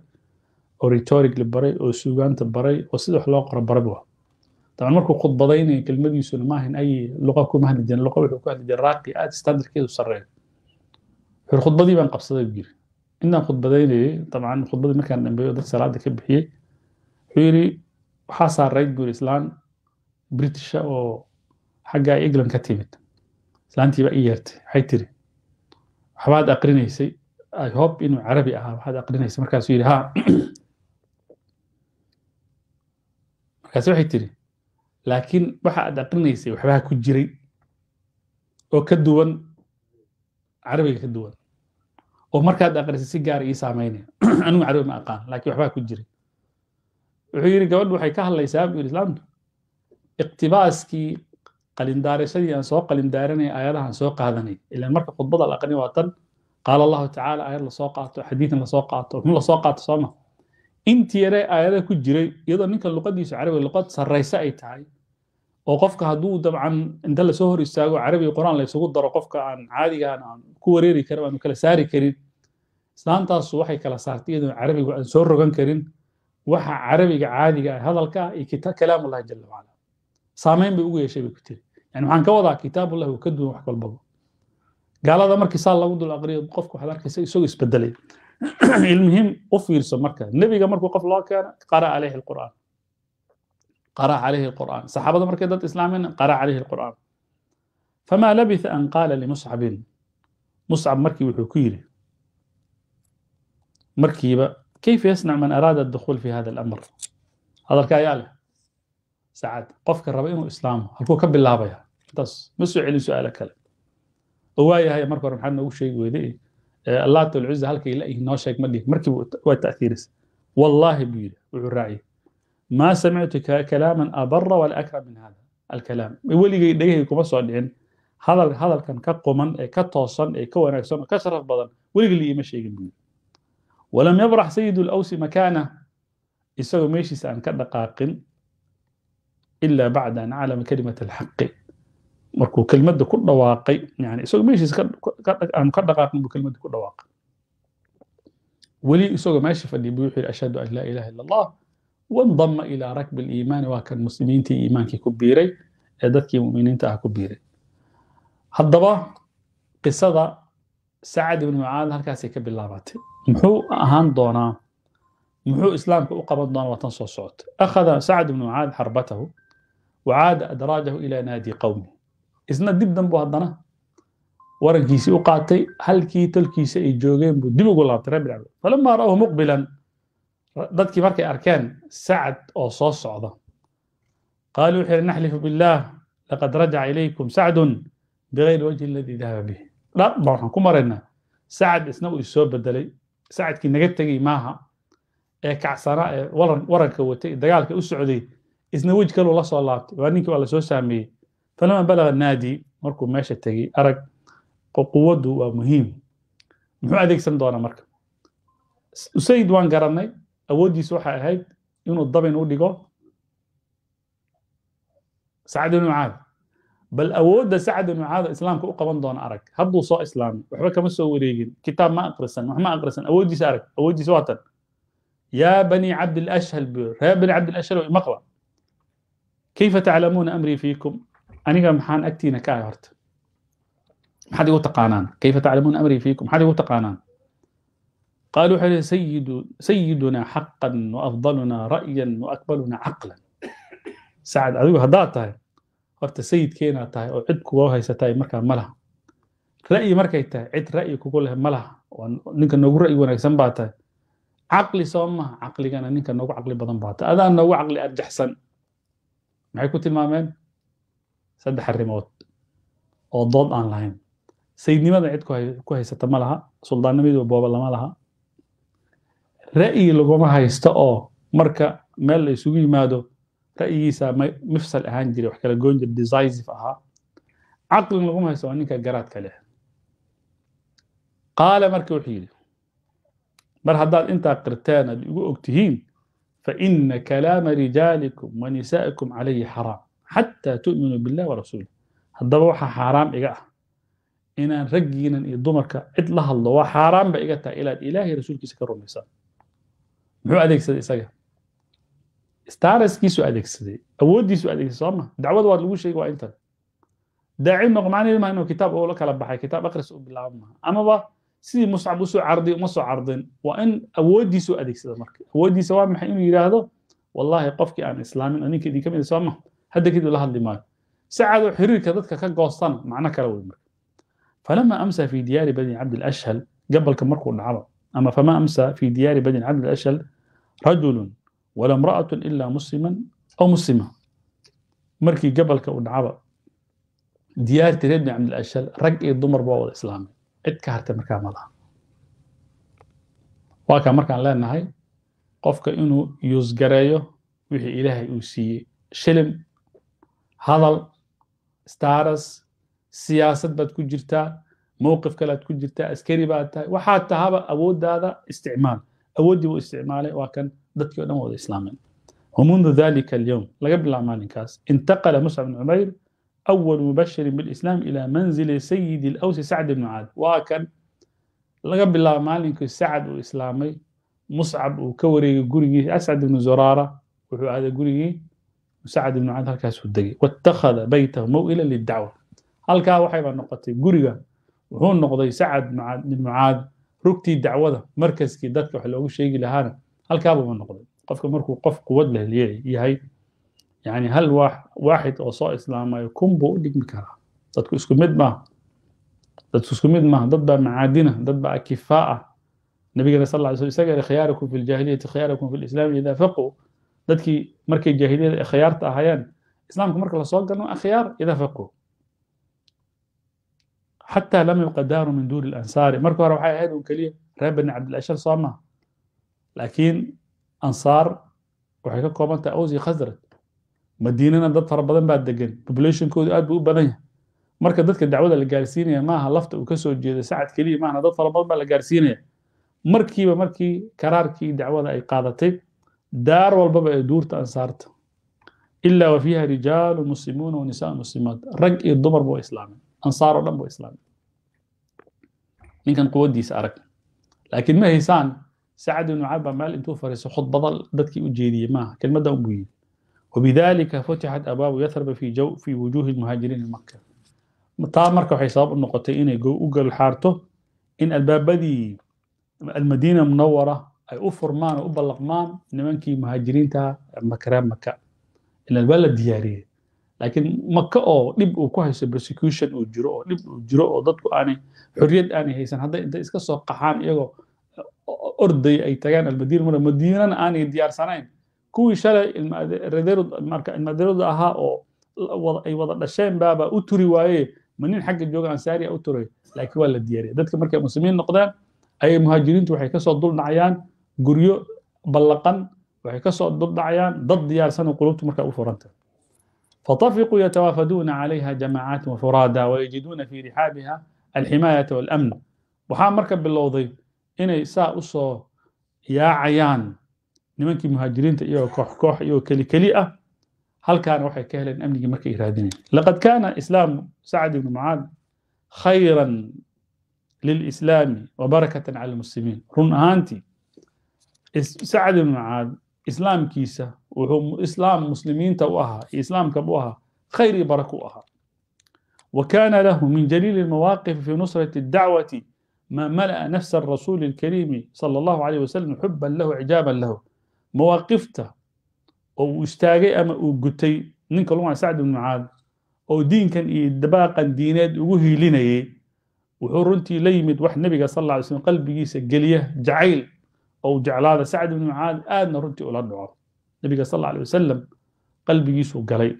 oo rhetoric la baray oo suugaanta baray oo sida wax loo qoro baray buu ah daban markuu khudbadaynaya kelmadiisuna ma ay luqa kuma hadli luqa wuxuu ku hadli raaqi aad standardkeedu sareeyo wuxuu khudbadii baan qabsaday buu yiri intaan khudbadaynayay dabcan khudbadii markaan dhambeeyo dad salaada ka bixiyey wuxuu yiri waxaa saarayd buu yiri islaan britisha ah oo xagga england ka timid islaantii baa yeertay waxay tiri waxbaad aqrinaysay i hope inuu carabi ahaa waxaad aqrinaysay markaasuu yidhi ha markaasi waxay tiri laakiin waxa aad aqrinaysay waxbaa ku jiray oo ka duwan carabiga ka duwan oo markaad aqrisay si gaara ii saamaynaya anigu carabi ma aqaan laakiin waxbaa ku jiray wuxuu yidhi gabadhu waxay ka hadlaysaa buu yidhi islaamtu iqtibaaskii qalindaarashadii aan soo qalindaaranay aayadahan soo qaadanay ilaan marka khudbada la aqrinay waa tan qaala allahu tacaala aayad lasoo qaato xadiidin lasoo qaato in lasoo qaato sooma intii yare aayada ku jiray iyadoo ninka luqadiisu carabiga luqad sarraysa ay tahay oo qofka haduu dabcan inta lasoo hor istaago carabiga quraan la ysugu daro qofka aan caadigahan aan ku wareeri karin aanu kala saari karin islaantaasu waxay kala saartay iyadoo carabigu aan soo rogan karin waxa carabiga caadiga ah hadalka ah iyo kalaamullahi jala wacala saameyn bay ugu yeeshay bay ku tiri yani waxaan ka wadaa kitaabullahi uu ka duwan wax walbaba gaalada markii saa lagu dul aqriyo qofku waxaad arkaysa isagoo isbedelay ilmuhim u fiirso marka nebiga markuu qof loo keeno qara calayhi alqur'aan qara calayhi qur'aan saxaabada markay dad islaameen qara calayhi qur'aan famaa labitha an qaala limuscabin muscab markii wuxuu ku yidhi markiiba kayfa yasnac man araada adukhuul fi hada alamr hadalka ayaa leh sacad qofka raba inuu islaamo halkuu ka bilaabaya intaas ma soo celin su-aala kale oo waayahay marka hore maxaa noogu sheegi weyday allaata alcuza halkay la-yihin noo sheeg ma dhihin markiiba waa ta'hiirisa wallaahi buu yidhi wuxuu raaciyay maa samictu kalaaman abara wala akram min hada alkalaam weligay dhegahayga kuma soo dhicin hadal hadalkan ka quman ee ka toosan ee ka wanaagsan oo ka sharaf badan weligay liiima sheegin buu walam yabrax sayidu alawsi makaanah isagoo meeshiisa aan ka dhaqaaqin ila bacda an aclama kalimat alxaqi markuu kelmadda ku dhawaaqay yani isagoo meeshiisa aan ka dhaqaaqin buu kelmadda ku dhawaaqay weli isagoo wandama ilaa rakbi liimaani waa kan muslimiintii iimaankii ku biiray ee dadkii muminiinta ah ku biiray haddaba qisada sacad ibn mucaad halkaasay ka bilaabatay muxuu ahaan doonaa muxuu islaamka u qaban doonaa watan soo socota akhada sacad ibn mucaad xarbatahu wacaada adraajahu ilaa naadi qowmi isna dib danbu haddana warankiisii u qaatay halkii tolkiisa ay joogeen buu dib ugu laabtay rabbi falama ra'ahu muqbilan dadkii markay arkeen sacad oo soo socda qaaluu wuxuu yihi naxlifu billaah laqad rajaca ilaykum sacdun bigayri wajhi aladii dahaba bih dhar baa waxaan ku maraynaa sacad isna uu isoo bedelay sacadkii naga tegey maaha ee kacsanaa ee waranka watay dagaalka u socday isna wej kaluu la soo laabtay waa ninkii waa lasoo saameeyey falama balaga naadi markuu meesha tegey arag quwaddu waa muhiim muxuu adeegsan doonaa marka usayid waan garannay awooddiis waxay ahayd inuu dabin u dhigo sacad ibnu mucaad bal awoodda sacad ibnu mucaad islaamka u qaban doona arag hadduu soo islaamay waxba kama soo wareegin kitaab ma aqrisan wax ma aqrisan awooddiis arag awooddiis waa tan yaa bani cabdilashhal buu reer bani cabdilashhal maqla kayfa taclamuuna amrii fiikum aniga maxaan agtiina ka ahay horta maxaad igu taqaanaan kayfa taclamuuna amrii fiikum maxaad igu taqaanaan qaal wuxuu leh sayidunaa xaqan waafdalunaa ra'yan waakbalunaa caqlan sacad adigu haddaad tahay horta sayidkeenaad tahay oo cid kuga haysataay markaa ma ra'yi markay tahay cid ra'yi kugu leh ma laha waa ninka noogu ra'yi wanaagsan baa tahay caqli soo maha caqligana ninka nogu caqli badan baa tahay adaa nogu caqli arjaxsan maxay ku tilmaameen saddex arrimood oo dood aan lahayn sayidnimada cid ku haysata malaha laha booba lama laha ra'yi laguma haysto oo marka meel la isugu yimaado ra'yigiisa mifsal ahaan jiray wax kala goyn jira decisive ahaa caqlin laguma haysto waa ninka garaadka leh qaala marka wuxuu yidhi mar haddaad intaa qirteen aad igu og tihiin faina kalaama rijaalikum wa nisaa'ikum calayhi xaraam xataa tu'minuu billahi wa rasuulih haddaba waxaa xaaraam iga ah inaan raggiinan iyo dumarka cid la hadlo waa xaaraam ba iga tahay ilaad ilaahay rasuulkiisa ka rumaysaan muxuu adeegsaday isaga staraskiisu adeegsaday awooddiisu adeegsaday sooma dacwada waa lagu sheegi waa intan daaci noqmaanay maaha inuu kitaab oo kala baxay kitaab akhris u bilaaba maaha amaba sidii muscab usoo carday uma soo cardin waa in awooddiisu adeegsada marka awooddiisa waa maxay inuu yidhaahdo wallaahi qofkii aan islaamin oo idin ka mid soo maha hadda kadib la hadli maayo sacaadoo xiriirka dadka ka goostana macno kale wey marka falama amsa fi diyaari bani cabdilashhal gabalka markuu dhacdo ama fama amsa fi diyaari bani cabdilashhal rajulun wala imra'atun ila musliman aw muslima markii gabalka u dhacaba diyaartii reer bin cabdilashal rag iyo dumar baa wada islaamay cid ka hartay markaa ma laha waa kaa markaan leenahay qofka inuu yuusgareeyo wixii ilaahay uu siiyey shilim hadal staras siyaasad baad ku jirtaa mowqif kalead ku jirtaa askari baad tahay waxaad tahaba awooddaada isticmaal awoodii uu isticmaalay waa kan dadkii o dhan wada islaameen ومنذ ذلك اليوم لقبل الأعمال كاس انتقل مصعب بن عمير أول مبشر بالإسلام إلى منزل سيد الأوس سعد بن معاذ وكان لقبل الأعمال سعد وإسلامي مصعب وكوري قرية أسعد بن زرارة وحو هذا قرية وسعد بن معاذ هالكاس ودقي واتخذ بيته موئلا للدعوة هالكا وحيبا نقطة قرية وهو النقطة سعد بن معاذ rugtii dacwada markaskii dadka wax loogu sheegi lahaana halkaabuma noqday qofka markuu qof quwad leh yahay yani hal waaxid oo soo islaamayo kun buu u dhigmi karaa dadku isku mid maaha dadku isku mid maaha dad baa macaadina dad kifaa akifaa nabigana sal ly sl isaga khiyaarakum fi ljaahiliyati khiyaarakum fi lislaami idaa faquu dadkii markay jaahiliyada khiyaarta ahayeen islaamka marka lasoo galno akhyaar idaa faquu xataa lam yubqa daaru min duuni اlansaari marka hore waxay ahayd un keliya reer bani cabdilashal soo maha laakiin ansaar waxay ka kooban tahay aws iyo khasraj madiinana dad fara badan baa degan populationkoodu aad buu u badan yahay marka dadka dacwada la gaarsiinaya maaha lafta uu kasoo jeeda jeedo sacad keliya maaha dad fara badan baa la gaarsiinaya markiiba markii karaarkii dacwada ay qaadatay daar walbaba ee duurta ansaarta ilaa wa fiiha rijaalu muslimuuna wa wanisaau muslimaat rag iyo dumarba waa islaameen ansaar oo dhan ba islaameen ninkan quwadiisa arag laakiin ma haysaan sacad ibnu cab baa meel intuu fariiso khudbado dadkii u jeediyey maaha un buu yidhi wabidalika futixat abaabu yathraba fi wujuuhi lmuhaajiriin maka taa marka waxay sabab u noqotay inay u golxaarto in albaabadii almadiina munawara ay u furmaan oo u ballaqmaan nimankii muhaajiriinta makaraan maka in albaa la diyaariyey laakiin maka oo dhib uu ku hayso persecution uu jiro oo dhib uu jiro oo dadku aanay xorriyad aanay haysan hadda intay iska soo qaxaan iyagoo orday ay tagaan almadiina mara madiinana aanay diyaarsanayn kuwii shalay marka ahaa oo ay wada dhasheen baaba u turi waaye ma nin xagga jooga ansaariya u turay laakiin waa la diyaariyay dadka markay muslimiin noqdeen ayay muhaajiriintu waxay kasoo duldhacayaan guryo ballaqan waxay kasoo duldhacayaan dad diyaarsan oo qulubtu markaa u furantay فطفقوا يتوافدون عليها جماعات وفرادى ويجدون في رحابها alximaayata والأمن waxaa marka bilowday inay saa usoo yaacayaan nimankii muhaajiriinta iyagoo koox koox iyagoo keli keli ah halkaana waxay ka heleen amnigii markay raadinayeen laqad kaana islaamu سعد بن mucaad khayran lilislaami wa barakatan cala almuslimiin run ahaantii sacd ibnu mucaad islaamkiisa wuxuu islaam muslimiinta u ahaa iyo islaamkaba u ahaa khayr iyo barako u ahaa wa kaana lahu min jaliili almawaaqifi fi nusrati اdacwati ma mala'a nafsa arasuuli اlkariimi sala allahu alayh wasalam xuban lahu cijaaban lahu mawaaqifta oo uu istaagay ama uu gutay ninka lugan sacd ibn mucaad oo diinkan iyo dabaaqan diineed ugu hiilinayay wuxuu runtii la yimid wax nebiga sal lla lay slam qalbigiisa geliya jacayl ou jeclaada sacd bn mucaad aadna runtii ula dhaco nabiga sal alay wasalam qalbigiisuu galay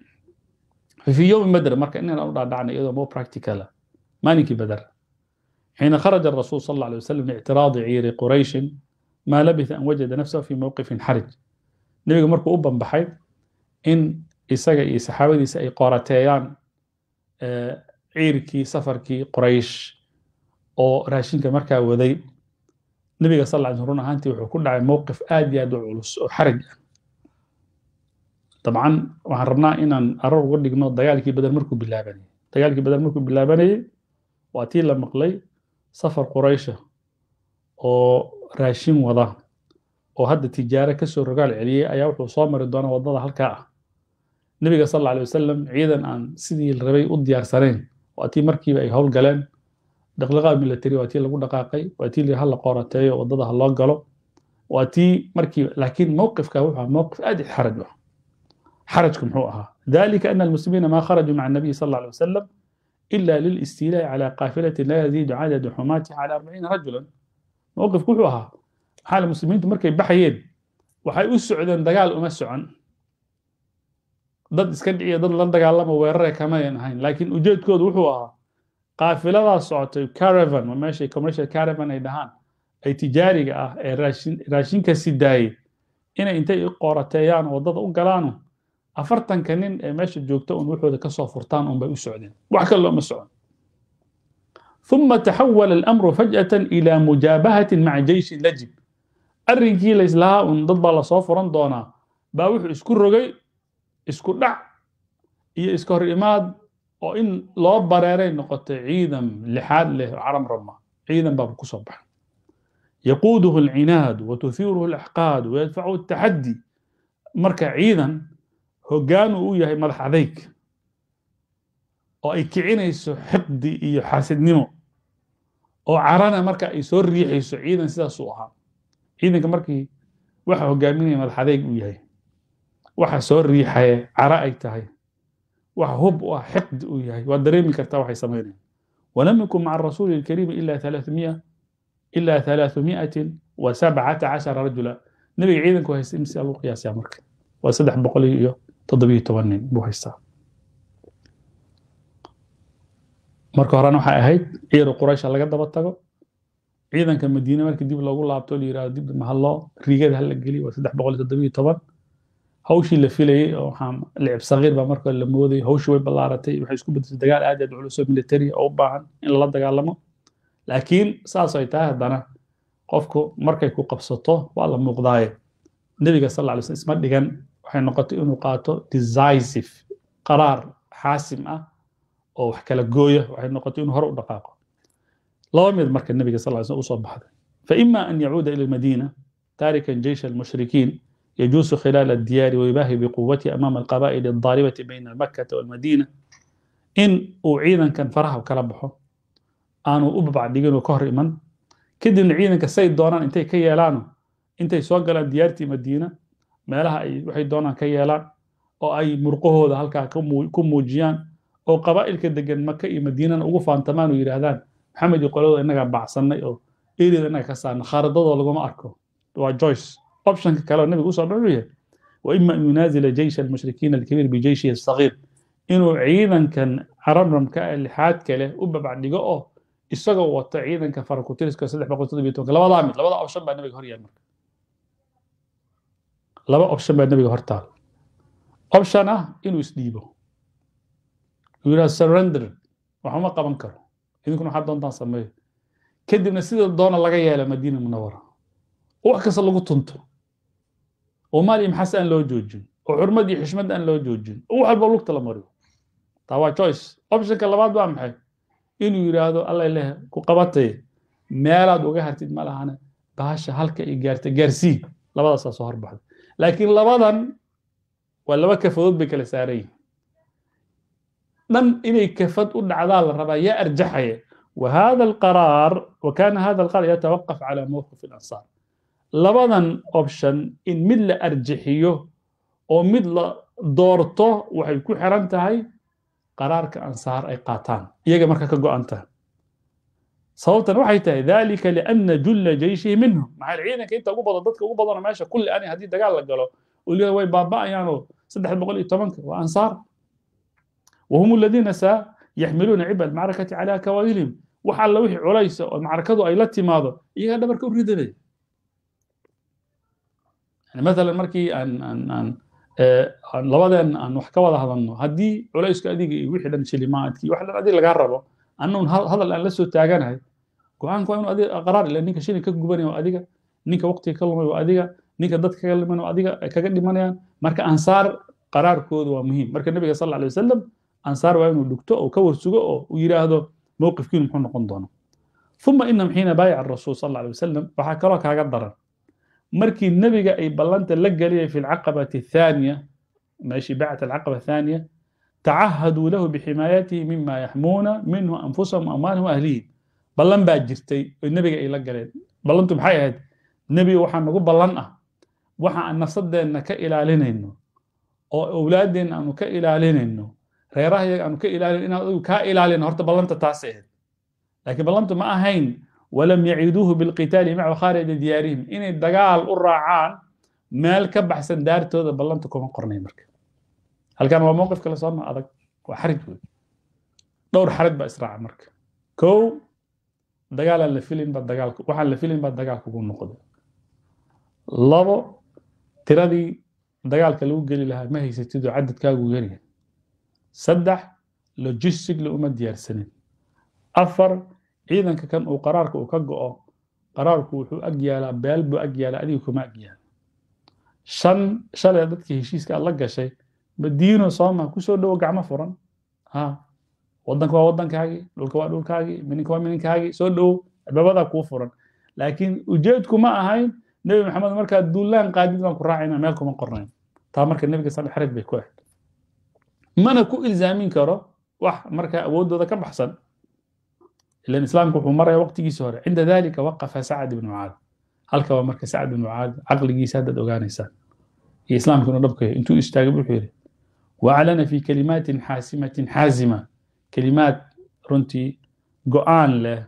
fii yowmi badr marka inaan u dhaadhacnay iyadoo more practicala maalinkii badr xiina kharaja rasuul sal alay wasalam liictiraadi ciiri qurayshin maa labitha an wajada nafsahu fi mowqifin xarij nebiga markuu u banbaxay in isaga iyo saxaabadiisa ay qorateeyaan ciirkii safarkii qoraysh oo raashinka markaa waday nabiga sal l sl run ahaantii wuxuu ku dhacay mowqif aad iyo aad u culus oo xarig ah dabcan waxaan rabnaa inaan arar uga dhigno dagaalkii badan markuu bilaabanayay dagaalkii badan markuu bilaabanayay waa tii la maqlay safar quraysha ah oo raashin wada oo hadda tijaaro kasoo rogaal celiyey ayaa wuxuu soo mari doonaa waddada halkaa ah nebiga sal lla alay wasalam ciidan aan sidii rabay u diyaarsanayn waa tii markiiba ay howlgaleen dhaqdhaqaaq milatary waa tii lagu dhaqaaqay waa tii hala qorateeyo waddada haloo galo waa tii markii laakiin mowqifka wuxuu ahaa mowqif aad xaraj ah xarajku muxuu ahaa dalika ana almuslimiina ma kharajuu maca nabiyi sal alay wasalam ila lilistiilaa'i calaa qaafilatin laa yaziidu cadadu xumaatiha cala arbaciina rajulan mowqifku wuxuu ahaa maxaa muslimiintu markay baxayeen waxay u socdeen dagaal uma socon dad iska dhiciya dad la dagaalamo weerare kama ahayn laakiin ujeedkoodu wuxuu ahaa qaafiladaa socotay caravan waa meeshay commercial caravan ay dhahaan ay tijaariga ah ee raashinka si daayay inay intay i qoorateeyaan waddada u galaanu afartanka nin ee meesha joogta un wuxooda ka soo furtaan unbay u socdeen wax kale looma socon uma taxawala alamru faj'atan ilaa mujaabahatin maca jeyshin lajib arrinkii layslahaa un dad baa lasoo furan doonaa baa wuxuu isku rogay isku dhac iyo iska hor imaad oo in loo bareeray noqotay ciidan lixaad leh caram rama ciidan baaba ku soo baxa yaquuduhu alcinaad wa tuhiiruhu alaxqaad wa yadfacuhu altaxaddi marka ciidan hoggaan u yahay madax adayg oo ay kicinayso xiqdi iyo xaasidnimo oo carana marka ay soo riixayso ciidan sidaasuu ahaa ciidanka markii waxa hoggaaminaya madax adayg uu yahay waxa soo riixaya cara ay tahay wax hub u ah xiqdi uu yahay waad dareemi kartaa waxay samaynayaan walam yakun maca arasuuli alkariimi ila ila alaaثumiatin wa sabcata cashara rajula nebiga ciidanku haysta imsi lagu qiyaasaya marka waa saddex boqol iyo toddobiyo toban nin buu haystaa marka horena waxay ahayd ciiru quraysha laga daba tago ciidanka madiine markii dib loogu laabto la yihahdo dib mahalloo riigada hala geliyo waa saddex boqol iyo toddobiyo toban hawshii la filayey oo licib sakiir baa marka la moodayay hawshii way ballaaratay waxay isku bedeshay dagaal aad aad culus oo military ah, oo u baahan in lala dagaalamo laakiin saas ay tahay haddana qofku markay ku qabsato waa la muuqdaaye nebiga sal lla alay slam isma dhigan waxay noqotay inuu qaato decisive qaraar xaasim ah oo wax kala gooya waxay noqotay inuu hore u dhaqaaqo laba mid marka nebiga sal lla slam usoo baxday fa ima an yacuuda ila almadiina taarikan jeysh almushrikiin يجوز خلال الديار ويباهي بقوته أمام القبائل الضاربة بين مكة والمدينة in uu ciidankan faraha kala baxo aanu u babacdhiginoo ka hor iman kadibna ciidanka say doonaan intay ka yeelaano intay soo galaan diyaartii madiina meelaha ay waxay doonaan ka yeelaan oo ay murqahooda halkaa ku muujiyaan oo qabaa'ilka degan maka iyo madiinana ugu faantamaan oo yidhaahdaan maxamed iyo qolada innagaa bacsannay oo eriid innaga ka saarna khaaradadoo laguma arko waa optionka kale nabiga usoo dhoraya wa ima an yunaazila jeysh almushrikiina alkabiir bijeyshi asagiir inuu ciidankan carabramka lixaadka leh u babacdhigo oo isagoo wato ciidanka farakutiriska saddex boqol toddobiyo tobanka labadaa mid labada option baa nabiga hor marka laba option baa nabiga hor option ah inuu isdhiibo yidhaha surrender waxuma qaban karo idinkuna waxaa doontaan sameeyo kadibna sida doona laga yeelo madiina munawara wax kasta lagu tunto oo maal iyo maxaas aan loo joojin oo xurmad iyo xishmad aan loo joojin oo wax walba lugta la mariyo taa waa choice optionka labaad waa maxay inuu yidhaahdo alla leh ku qabatay meelaad uga hartid ma lahane baasha halka ay gaarta gaarsii labadaasaa soo horbaxda laakiin labadan waa laba kafadood bay kala saaran yihin dhan inay kafad u dhacdaa la rabaa yaa arjaxaya وهذا wa kaana hada alqaraar yatawaqaf على mawqif الأنصار labadan option in mid la arjixiyo oo mid la doorto waxay ku xiran tahay qaraarka ansaar ay qaataan iyaga marka ka go'anta sababtan waxay tahay dalika liana julla jeyshihi minhum maxaa ciidanka inta ugu badan dadka ugu badano meesha kulli ani haddii dagaal la galo oo leeyahay way baaba'ayaanoo saddex boqol iyo tobanka waa ansaar wahum aladiina sa yaxmiluuna ciba almacrakati calaa kawaadilihim wax alla wixii culaysa oo macrakadu ay la timaado iyagaa dhabarka u ridanaya maala markii labadeen aan wax ka wada hadalno haddii culayska adiga iyo wixii dhan shilimaadki wax dhan adiga lagaa rabo annaun hadal aan la soo taaganahay go-aanka waa inu adiga qaraar ila ninka shilinka ka gubanaya waa adiga ninka waqtiga ka lumay waa adiga ninka dadka kaga liman waa adiga kaga dhimanayaan marka ansaar qaraarkoodu waa muhiim marka nabiga sal alay wasalam ansaar waa inuu dhugto oo ka warsugo oo u yidhaahdo mowqifkiinu muxuu noqon doono uma inahum xiina baayaca rasuul sal alay wasalam waxaa kaloo kaaga daran markii nebiga ay ballanta la geliyay fi alcaqabati athaaniya meeshii bacata alcaqaba athaaniya tacahaduu lahu biximaayatihi mima yaxmuuna minhu anfusahum amwaalihim ahlihim ballan baa jirtay oo nebiga ay la galeen ballantu maxay ahayd nebiga waxaa nagu ballan ah waxa aan ka ilaalinayno oo owlaaddeenna aanu ka ilaalinayno reerahayaga aanu ka ilaalin inaad adigu kaa ilaalina horta ballanta taas ahayd laakiin ballantu ma ahayn walam yaciiduuhu bilqitaali maca khaarija diyaarihim inay dagaal u raacaan meel ka baxsan daartooda ballanta kuma qornay marka halkan waa mowqif kale sooma adag waa xarid wey dhowr xarid baa israaca marka kow dagaalaan la filin baa dagaal waxaan la filin baa dagaal kugu noqda labo tiradii dagaalka lagu geli lahaa ma haysatid oo cadadkaagu yaryahay saddex logistic la uma diyaarsanin afar ciidanka kan uu qaraarka uu ka go'o qaraarku wuxuu ag yaalaa beel buu ag yaalaa adiga kuma ag yaala shan shalay dadka heshiiska aad la gashay madiino sooma kusoo dhowo gacmo furan ha waddanka waa waddankaagii dhulka waa dhulkaagii mininka waa mininkaagii soo dhowo abaabadaa kuu furan laakiin ujeedku ma ahayn nebi maxamed markaa duulaan qaadid baan ku raacayna meel kuma qornayn taa marka nebiga sal xarig bay ku ahayd mana ku ilzaamin karo wax marka awooddooda ka baxsan ila islaamku wuxuu maraya waqtigiisi hore cinda dalika waqafa sacad ibnu mucaad halka waa marka sacad ibnu mucaad caqligiisa haddaad ogaanaysaan iyo islaamka inuu dhabka intuu istaagay wuxuu yidhi waaclana fi kalimaatin xaasimatin xaazima kalimaad runtii go-aan leh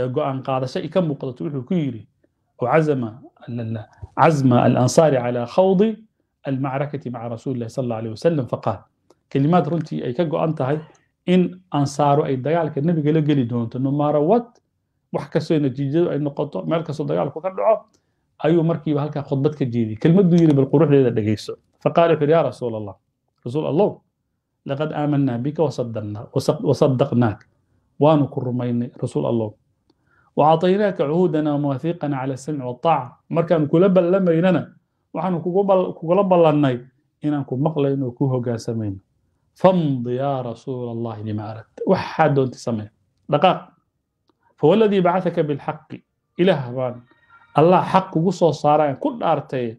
ee go-aan qaadasho i ka muuqdato wuxuu ku yidhi وعزم عزم الأنصار على خوض المعركة مع رسول الله صلى الله عليه وسلم فقال كلمات رنتي أي كجو أنتهي in ansaaru ay dagaalka nebiga la geli doonto nomarawat wax kastoo natiijadu ay noqoto meel kastoo dagaalku ka dhaco ayuu markiiba halkaa khudbad ka jeediyey kelmaduu yihi bal quruxdeeda dhegayso faqaala wuxuu yidhi yaa rasuul allah rasuul allow laqad aamanaa bika wasadaqnaak waanu ku rumaynay rasuul allow وعطيناك cuhuudana ومواثيقنا على السمع والطاعة مركان كل بلميننا وحن كوغلا بلناي إنان كو مقلين وكو ku hogaansamayno famdi yaa rasuul allahi lima aradta waxaa doonta samee dhaqaaq fawaladii bacataka bilxaqi ilaah baan allah xaq kugu soo saaraan ku dhaartaye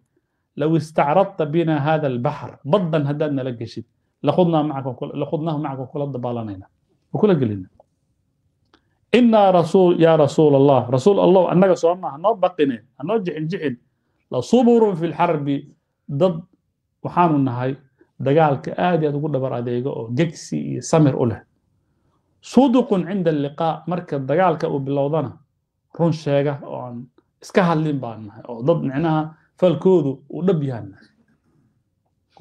low istacradta bina hada albaxr baddan haddaad nala geshid lakhudnaahu macaka kula dabaalanayna wa kula gelina inaa rasuul yaa rasuul allah rasuul allah annaga soo maaha noo baqine hanoo jixin jixin la suburun fi lxarbi dad waxaanu nahay dagaalka aad aad ugu dhabar adeego oo gegsi iyo samir u leh suduqun cinda alliqaa marka dagaalka uu bilowdana run sheega oo aan iska hadlin baan nahay oo dad micnaha falkoodu uu dhab yahan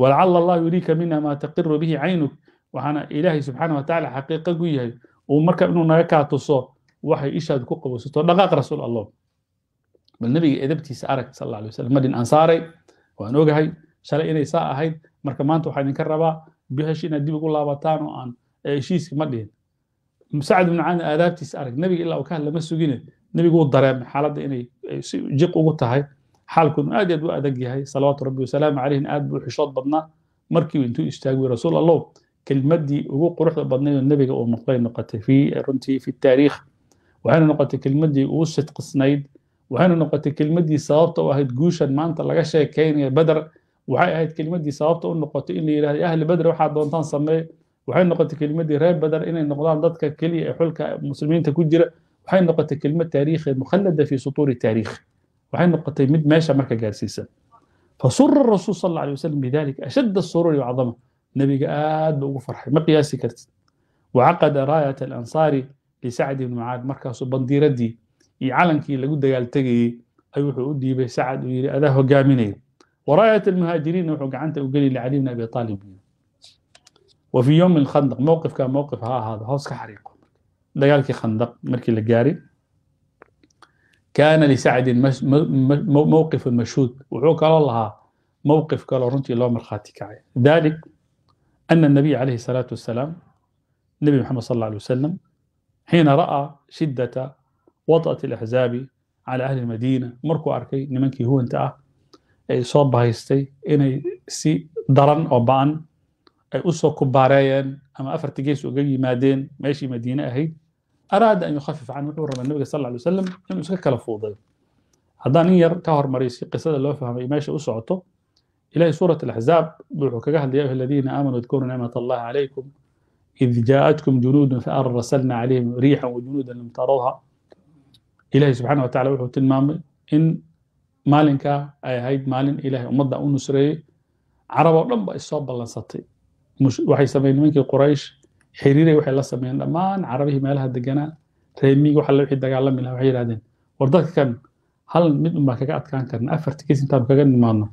walacala allahu yuriika mina maa taqiru bihi caynuk waxaana ilaahay subxaana watacaala xaqiiqa gu yahay uu marka inuu naga kaa tuso waxay ishaad ku qabowsato dhaqaaq rasuul allah bal nebiga edabtiisa arag sal alla alay wasallam madhin aan saaray waan ogahay shalay inay saa ahayd marka maanta waxaa idinka rabaa bixishi inaad dib ugu laabataan oo aan heshiiski ma dhihin sacad ibnu caani aadaabtiisa arag nebiga ilaa uu ka hadla sugine nebigu wuu dareemay xaaladda inay si jiq ugu tahay xaalkoodun aad aad u adag yahay salawaatu rabbi wasalaamu calayhin aad buu xishood badnaa markiibu intuu istaagay rasuul allow kelmaddii ugu quruxda badnayd oo nebiga uu maqlay noqotay fi runtii fi taariikh waxayna noqotay kelmaddii ugu sidqisnayd waxayna noqotay kelmaddii sababta u ahayd guushan maanta laga sheekaynayo beder waxay ahayd kelimadii sababta u noqotay in la yidhahdo ahli badre waxaad doontaan samee waxay noqotay kelimadii reer badar inay noqdaan dadka keliya ee xulka muslimiinta ku jira waxay noqotay kelimad taariikheed mukhallada fii sutuuri taariikh waxay noqotay mid meesha marka gaarsiisan fasura rasuul sal alla alay bidalika ashadda sururi wacdama nabiga aad ba ugu farxay ma qiyaasi kartid wacaqada raayat alansaari lisacd ibni macaad markaasuu bandiiradii iyo calankii lagu dagaal tegayey ayuu wuxuu u dhiibay sacad uu yidhi adaa hogaaminaya waraayat almuhaajiriinna wuxuu gacanta u geli lacali bn abi aalib wa fii yowmi alkhandaq mowqifka mowqif ha ahaado hoos ka xariiqo dagaalkii khandaq markii la gaari kaana lisacdin mowqifun mashhuud wuxuu kaloo lahaa mowqif kaloo runtii loo markhaati kacay dalik ana الnabiy calayhi الsalaatu wasalaam nabi maxamed sal اllah alay wasalam xiina ra'aa shiddata wada't اlaxzaabi cala ahli اlmadiina markuu arkay nimankii huwanta ah ay soo bahaystay inay si daran oo ba-an ay usoo kubaareeyeen ama afarta gees uga yimaadeen meeshii madiine ahayd araada an yukhafif can wuxuu raba nabiga sal lay wasalam inuu iska kala fuudayo haddaan in yar ka hormariy si qisada loo fahmay meesha u socoto ilahi suurat alaxzaab wuxuu kaga hadlaya ayuha aladiina aamanuu idkuruu nicmat allahi calaykum id jaa'atkum junuudun faarsalna calayhim riixan wajunuudan lam tarawha ilahi subxaana wa tacala wuxuu tilmaamay in maalinkaa ay ahayd maalin ilaahay ummadda u nusreeyey carab oo dhan ba isoo ballansatay waxay sameeyeen nimankii quraysh xiriiray waxay la sameeyeen dhammaan carabihii meelaha deganaa reemiigi waxa wixii dagaalami lahaa waxay yidhahdeen war dadkan hal mid unbaan kaga adkaan karna afarti kes intaan kaga nimaadno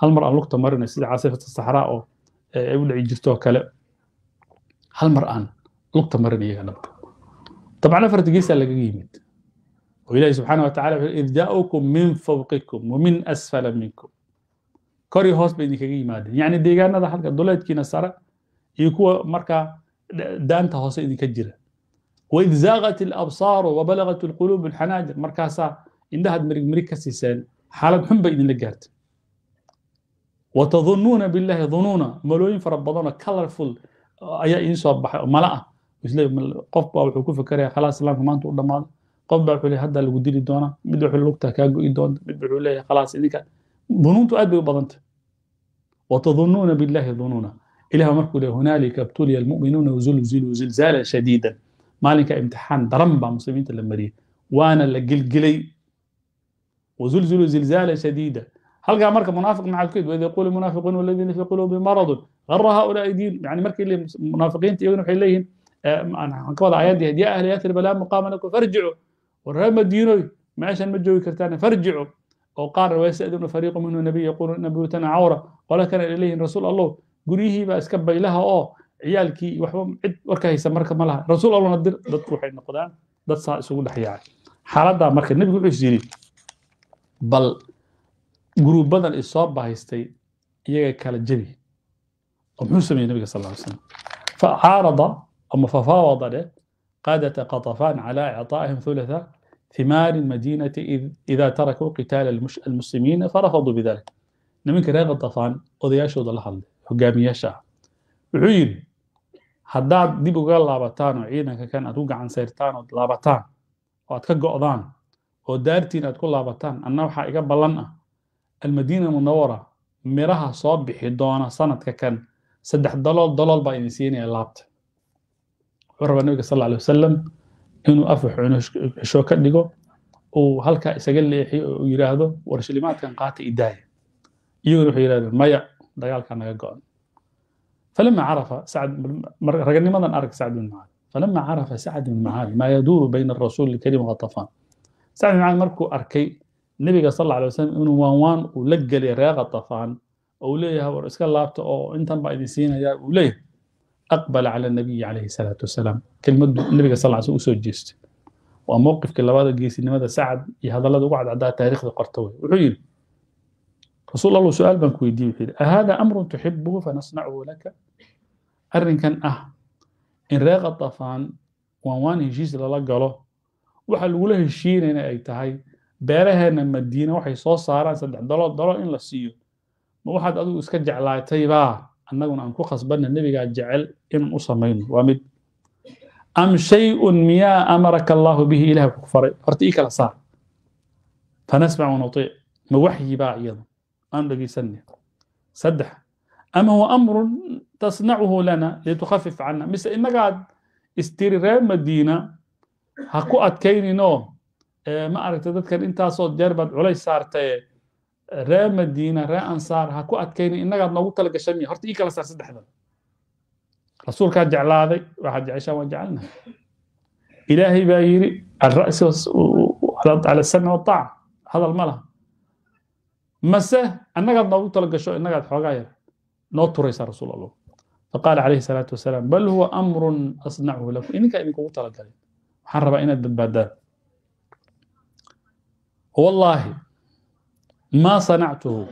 hal mar aan lugta marino sida caasifata saxraa oo ay u dhici jirto kale hal mar aan lugta marin iyaga dhabta dabcan afarti lagaga yimid ilaahi subxaana watacala wuxuu id min fawqikum wamin asfala minkum kori hoos bay idinkaga yimaadeen yacni deegaanada halka duleedkiina sare iyo kuwa markaa daanta hoose idinka jira waid zaaqat alabsaaru wabalagat alquluubu alxanaajir markaasaa indhahaad mirig mirig ka siiseen xaalad xun bay idinla gaartay watadunnuuna billahi dunuuna malooyin fara badanoo colorful ayaa idiin soo baxay oo mala ah qof wuxuu ku fikarayaa khalaas islaamka maanta u dhammaaday qof baa wuxuu leeyahay hadda lagu dili doonaa mid wuxuu lugta kaa go'i doonta mid wuxuu leeyahay khalaas idinka dunuuntu aad bay u badanta watadunnuuna billahi dunuuna ilaah markuu leeyahay hunaalika ibtuliya almu'minuuna wazulziluu zilzaalan shadiidan maalinka imtixaan daran baa muslimiinta la mariyey waana la gilgilay wazulziluu zilzaalan shadiida halkaa marka munaafiq maxaad ku id waid yaquulu munaafiquuna waladiina fii quluubihim maradun غر هؤلاء دين يعني مركي المنافقين تيجون حين ليهم عن قواعد آيات يا أهل يثرب لا مقام لكم فارجعوا war reer madiinoy meeshan ma joogi kartaan farjicu oo qaarna waystadibna fariiqu minhu nabiy yaquuluna buyutana cawra qola kana ilayhin rasuul allow guryihiibaa iska baylaha oo ciyaalkii waxba cid warka haysa marka ma laha rasuul allowna dir dad waxay noqdaan dad saa isugu dhex yaacay xaaladdaa marka nebigu wuxuu is yidhi bal guruubadan isoo bahaystay iyaga kala jebi oo muxuu sameeyey nebiga sal ly slam fa ama fafaawada dheh قادة قطفان على إعطائهم ثلث ثمار المدينة إذا تركوا قتال المسلمين فرفضوا بذلك nimanka reer qatafaan odayaashooda la hadlay hogaamiyaasha ah wuxuu yidhi haddaad dib uga laabataan oo ciidanka kan aad ku gacansayrtaan ood laabataan oo aad ka go'daan oo daartiin aad ku laabataan anna waxaa iga ballan ah almadiina munawara miraha soo bixi doona sanadka kan saddex dalool dalool baa idin siinaya laabta wuxuu rabaa nabiga sal alay wasalam inuu afa xisho ka dhigo uu halkaa isaga leexiyo oo uu war warshilimaadkan qaata idaaya iyaguna wuxuu yidhahdeen maya dagaalkaa naga go-on falama carafa raganimadan arag sacd bin mucaad falama carafa sacd bin mucaad maa yaduuru bayna arasuuli lkarim watafaan sacd bin mucaad markuu arkay nebiga sal alay wasalam inuu waanwaan uu la gelay reer khatafaan oo uu leeyahay war iska laabta oo intan baa idin siinayaa uu leeyahay aqbala cala nabiyi calayhi salaatu wasalaam kelmaddu nabiga sal sl usoo jeestay waa mowqifkii labaada geesinimada sacad iyo hadallada ugu cadcadaa taariikhda qorta wey wuxuu yidhi rasuul allow su-aal baan ku weydiiyey wuxuu yidhi ahaada amrun tuxibuhu fanasnacuhu laka arrinkan ah in reeqa dafaan waan waan heshiis lala galo waxa lagula heshiinayna ay tahay beeraheenna madiina waxay soo saaraan saddex dalood dalo in la siiyo ma waxaad adigu iska jeclaataybaa annaguna aan ku khasbanna nebigaa jecel inaan u samayno waa mid am shayun miyaa amaraka allaahu bihi ilahay ku faray horta ii kala saar fanasmac wanutic ma waxyibaa iyadu aanu dhegeysanna saddex ama huwa amrun tasnacuhu lana litukhafif canna mise innagaad istiri reer madiina ha ku adkayninoo ma aragta dadkan intaasoo jeer baad culays saartae ree madiina ree ansaar ha ku adkayna innagaad noogu kala gashan miya horta ii kala saar saddexdan rasuulkaa jeclaaday waxaad jeceshaan waan jecelnahay ilaahay baa yidhi alra'si cala samci wataaca hadal ma laha mase annagaad noogu tala gasho innagaad xoogaa yar noo turaysaa rasuul allah faqaala calayhi salaatu wasalaam bal huwa amrun asnacuhu lakum idinkaa idinkugu talagalay waxaan rabaa inaad badbaadaan wallaahi ma sanactuhu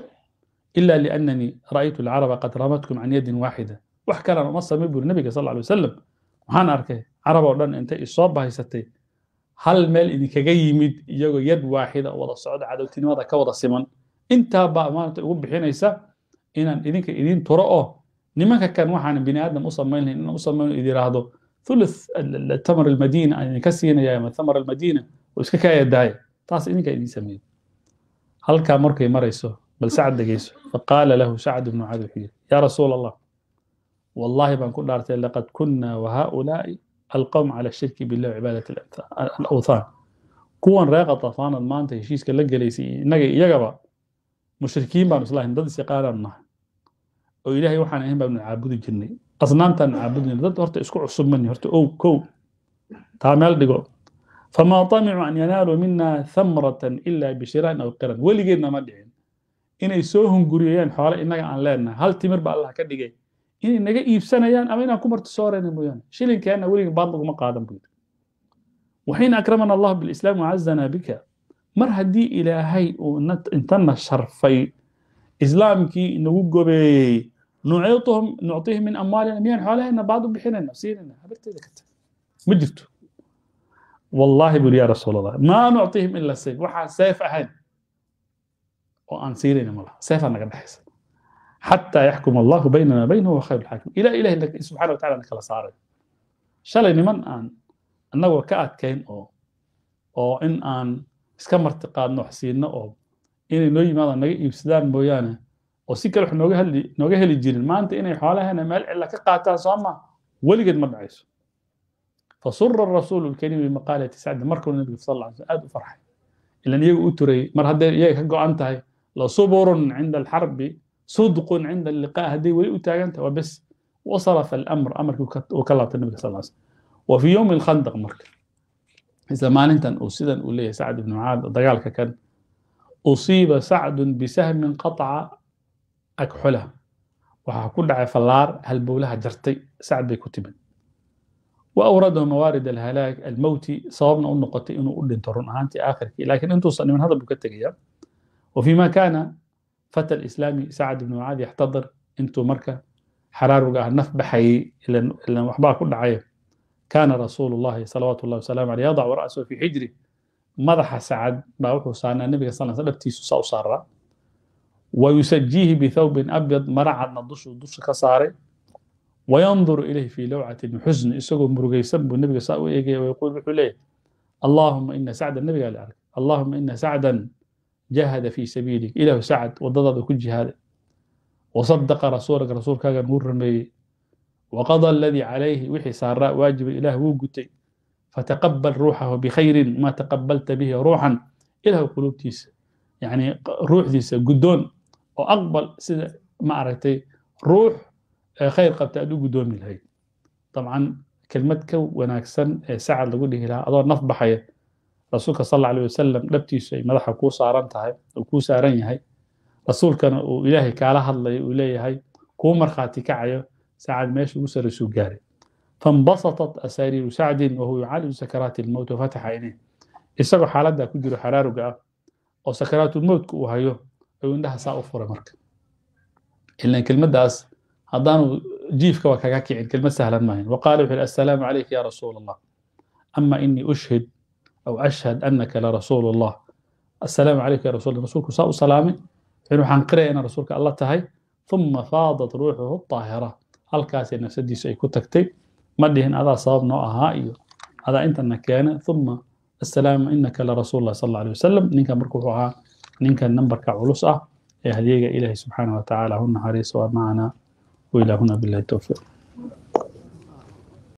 ila lananii ra'aytu alcaraba qad ramadkum can yadin waaxida wax kalaan uma samayn buuri nabiga sal lay wasalam waxaan arkay carab oo dhan intay isoo bahaysatay hal meel idinkaga yimid iyagoo yad waaxida wada socda cadowtinimada ka wada siman intaa baa maanta ugu bixinaysa inaan idinka idiin turo oo nimanka kan waxaan bini aadam u samayn lahayn inaan u samayn id yiraahdo thuluth tamar almadina aan idinka siinaya ama tamar almadina oo iska kaayadaaya taas idinka idiin sameeyey halkaa markay marayso bal sacad dhegayso faqaala lahu sacd bnu caadi wuxuu yidhi yaa rasuul allah wallaahi baan ku dhaartay laqad kunna wahaaulaa'i alqowm cala shirki billah cibaadati alawthaan kuwan reer tafaanad maanta heshiiska la gelaysay innaga iyagaba mushrikiin baanu islahayn dad isiqaanaan nahay oo ilaahay waxaan ahayn baanu caabudi jirnay asnaamtaanu caabudi jirnay dad horta isku cusubmani horta ow kow taa meel dhigo fama tamicu an yanaaluu mina hamratan ila bishiraan aw qiran weligeedna ma dhicin inay soo hunguriyayaan xoole innaga aan leenahay hal timir ba allah ka dhigay inay naga iibsanayaan ama inaan ku marti soorayna mooyaane shilinkeenna weliga baad laguma qaadan buu yidhi waxiin akramana allah bilislaam wacazanaa bika mar haddii ilaahay uu intana sharfay islaamkii inagu gobeeyey nuctihim min amwaalina miyaan xoolaheena baad u bixinayna siinayna habarteeda ka ma jirto wallaahi buri ya rasuulallah maa nuctihim ila sayf waxaa seef ahayn oo aan siinayna malaha seefaa naga dhexaysa xataa yaxkum allahu baynana baynahu wa khayr lxaakim ila ilahi subxana wa tacala na kala saaray shalay niman aan annagoo ka adkayn oo oo in aan iska marti qaadno wax siino oo inay noo yimaadaan naga iibsadaan mooyaane oo si kale wax nooga heli jirin maanta inay xoolahana meel cilla ka qaataan soo ma weligeed ma dhacayso fasura rasuulu lkariim bimaqaalati sacdi markuu nabiga sal alay slm aad u farxay ilan iyaga u turayey mar hadday iyaga ka go-an tahay lasuburun cinda alxarbi sudqun cinda alliqa hadday weli u taagan tahay waa bes wasarafa alamr amarkii uu ka laabtay nabiga sal slam wa fii yowmi alkhandaq marka isla maalintan uu sidan uu leeyahay sacd ibnu mucaad dagaalka kan usiiba sacdun bisahmin qataca agxula waxaa ku dhacay fallaar halbowlaha jartay sacd bay ku timid wawradahu mawarid alhalaag almowti sababna u noqotay inuu u dhinto run ahaantii aakhirkii laakiin intuusan dhimin hadalbu ka tegaya wafima kaana fata alislaami sacad ibn mucaad yaxtadir intuu marka xaraaruga ah naf baxayey ilan waxbaa ku dhacay kaana rasuulu llahi salawaatu llahi wasalaamu aleyh yadacu ra'sahu fii xijri madaxa sacad baa wuxuu saarnaa nebiga sal sl dhabtiisu saa u saaraa wa yusajiihi bithawbin dusha ka saaray wayanduru ilayh fii lowcati xusn isagoo murugaysan buu nabiga saa u eegaya wayaquul wuxuu leeyahy allaahuma ina sacdan nabigaa la arkay allaahuma ina sacdan jahada fii sabiilik ilaahu sacad waddadaada ku jihaaday wasadaqa rasuulaka rasuulkaagan wuu rameeyey waqada aladii calayhi wixii saaraa waajiba ilaah wuu gutay fataqabal ruuxahu bikhayrin maa taqabalta bihi ruuxan ilahu quluubtiisa yani ruuxdiisa guddoon oo aqbal sida ma aragtay ruux ee khayr qabta aad u guddoomi lahayd dabcan kelmad ka wanaagsan ee sacad lagu dhihi lahaa adoo naf baxaya rasuulka sal alla alay wasalam dhabtiisu ay madaxa kuu saaran tahay oo kuu saaran yahay rasuulkana uu ilaahay kaala hadlaya uu leeyahay kuu markhaati kacayo sacad meesha ugu sarraysuu gaaray fambasatat asaariiru sacdin wahuwa yucaaliju sakaraati almowt wafataxa inay isagoo xaaladdaa ku jiro xaraaruga ah oo sakaraatulmowtka uu hayo ayuu indhaha saa u furay marka ilaan kelmaddaas haddaanu jiifka waa kaga kicin kelmad sahlan maahan waqaala wuxuu yhi assalaamu calayk ya rasuul allah ama inii ushhid aw ashhad anaka larasuulu allah assalaamu calayk ya rasul rasuulku saa u salaamay wuxuun waxaan qiraya inaan rasuulka alla tahay uma faadat ruuxuhu daahira halkaasay nafsadiisu ay ku tagtay ma dhihin adaa sabab noo ahaa iyo adaa intana keena uma assalaamu inaka larasuul allah sal alay wasalam ninka marka wuxuu ahaa ninka nambarka culus ah ee hadyeega ilaahay subxaana wa tacaala hu naxariis waa macnaa Huila es una pila de tofu.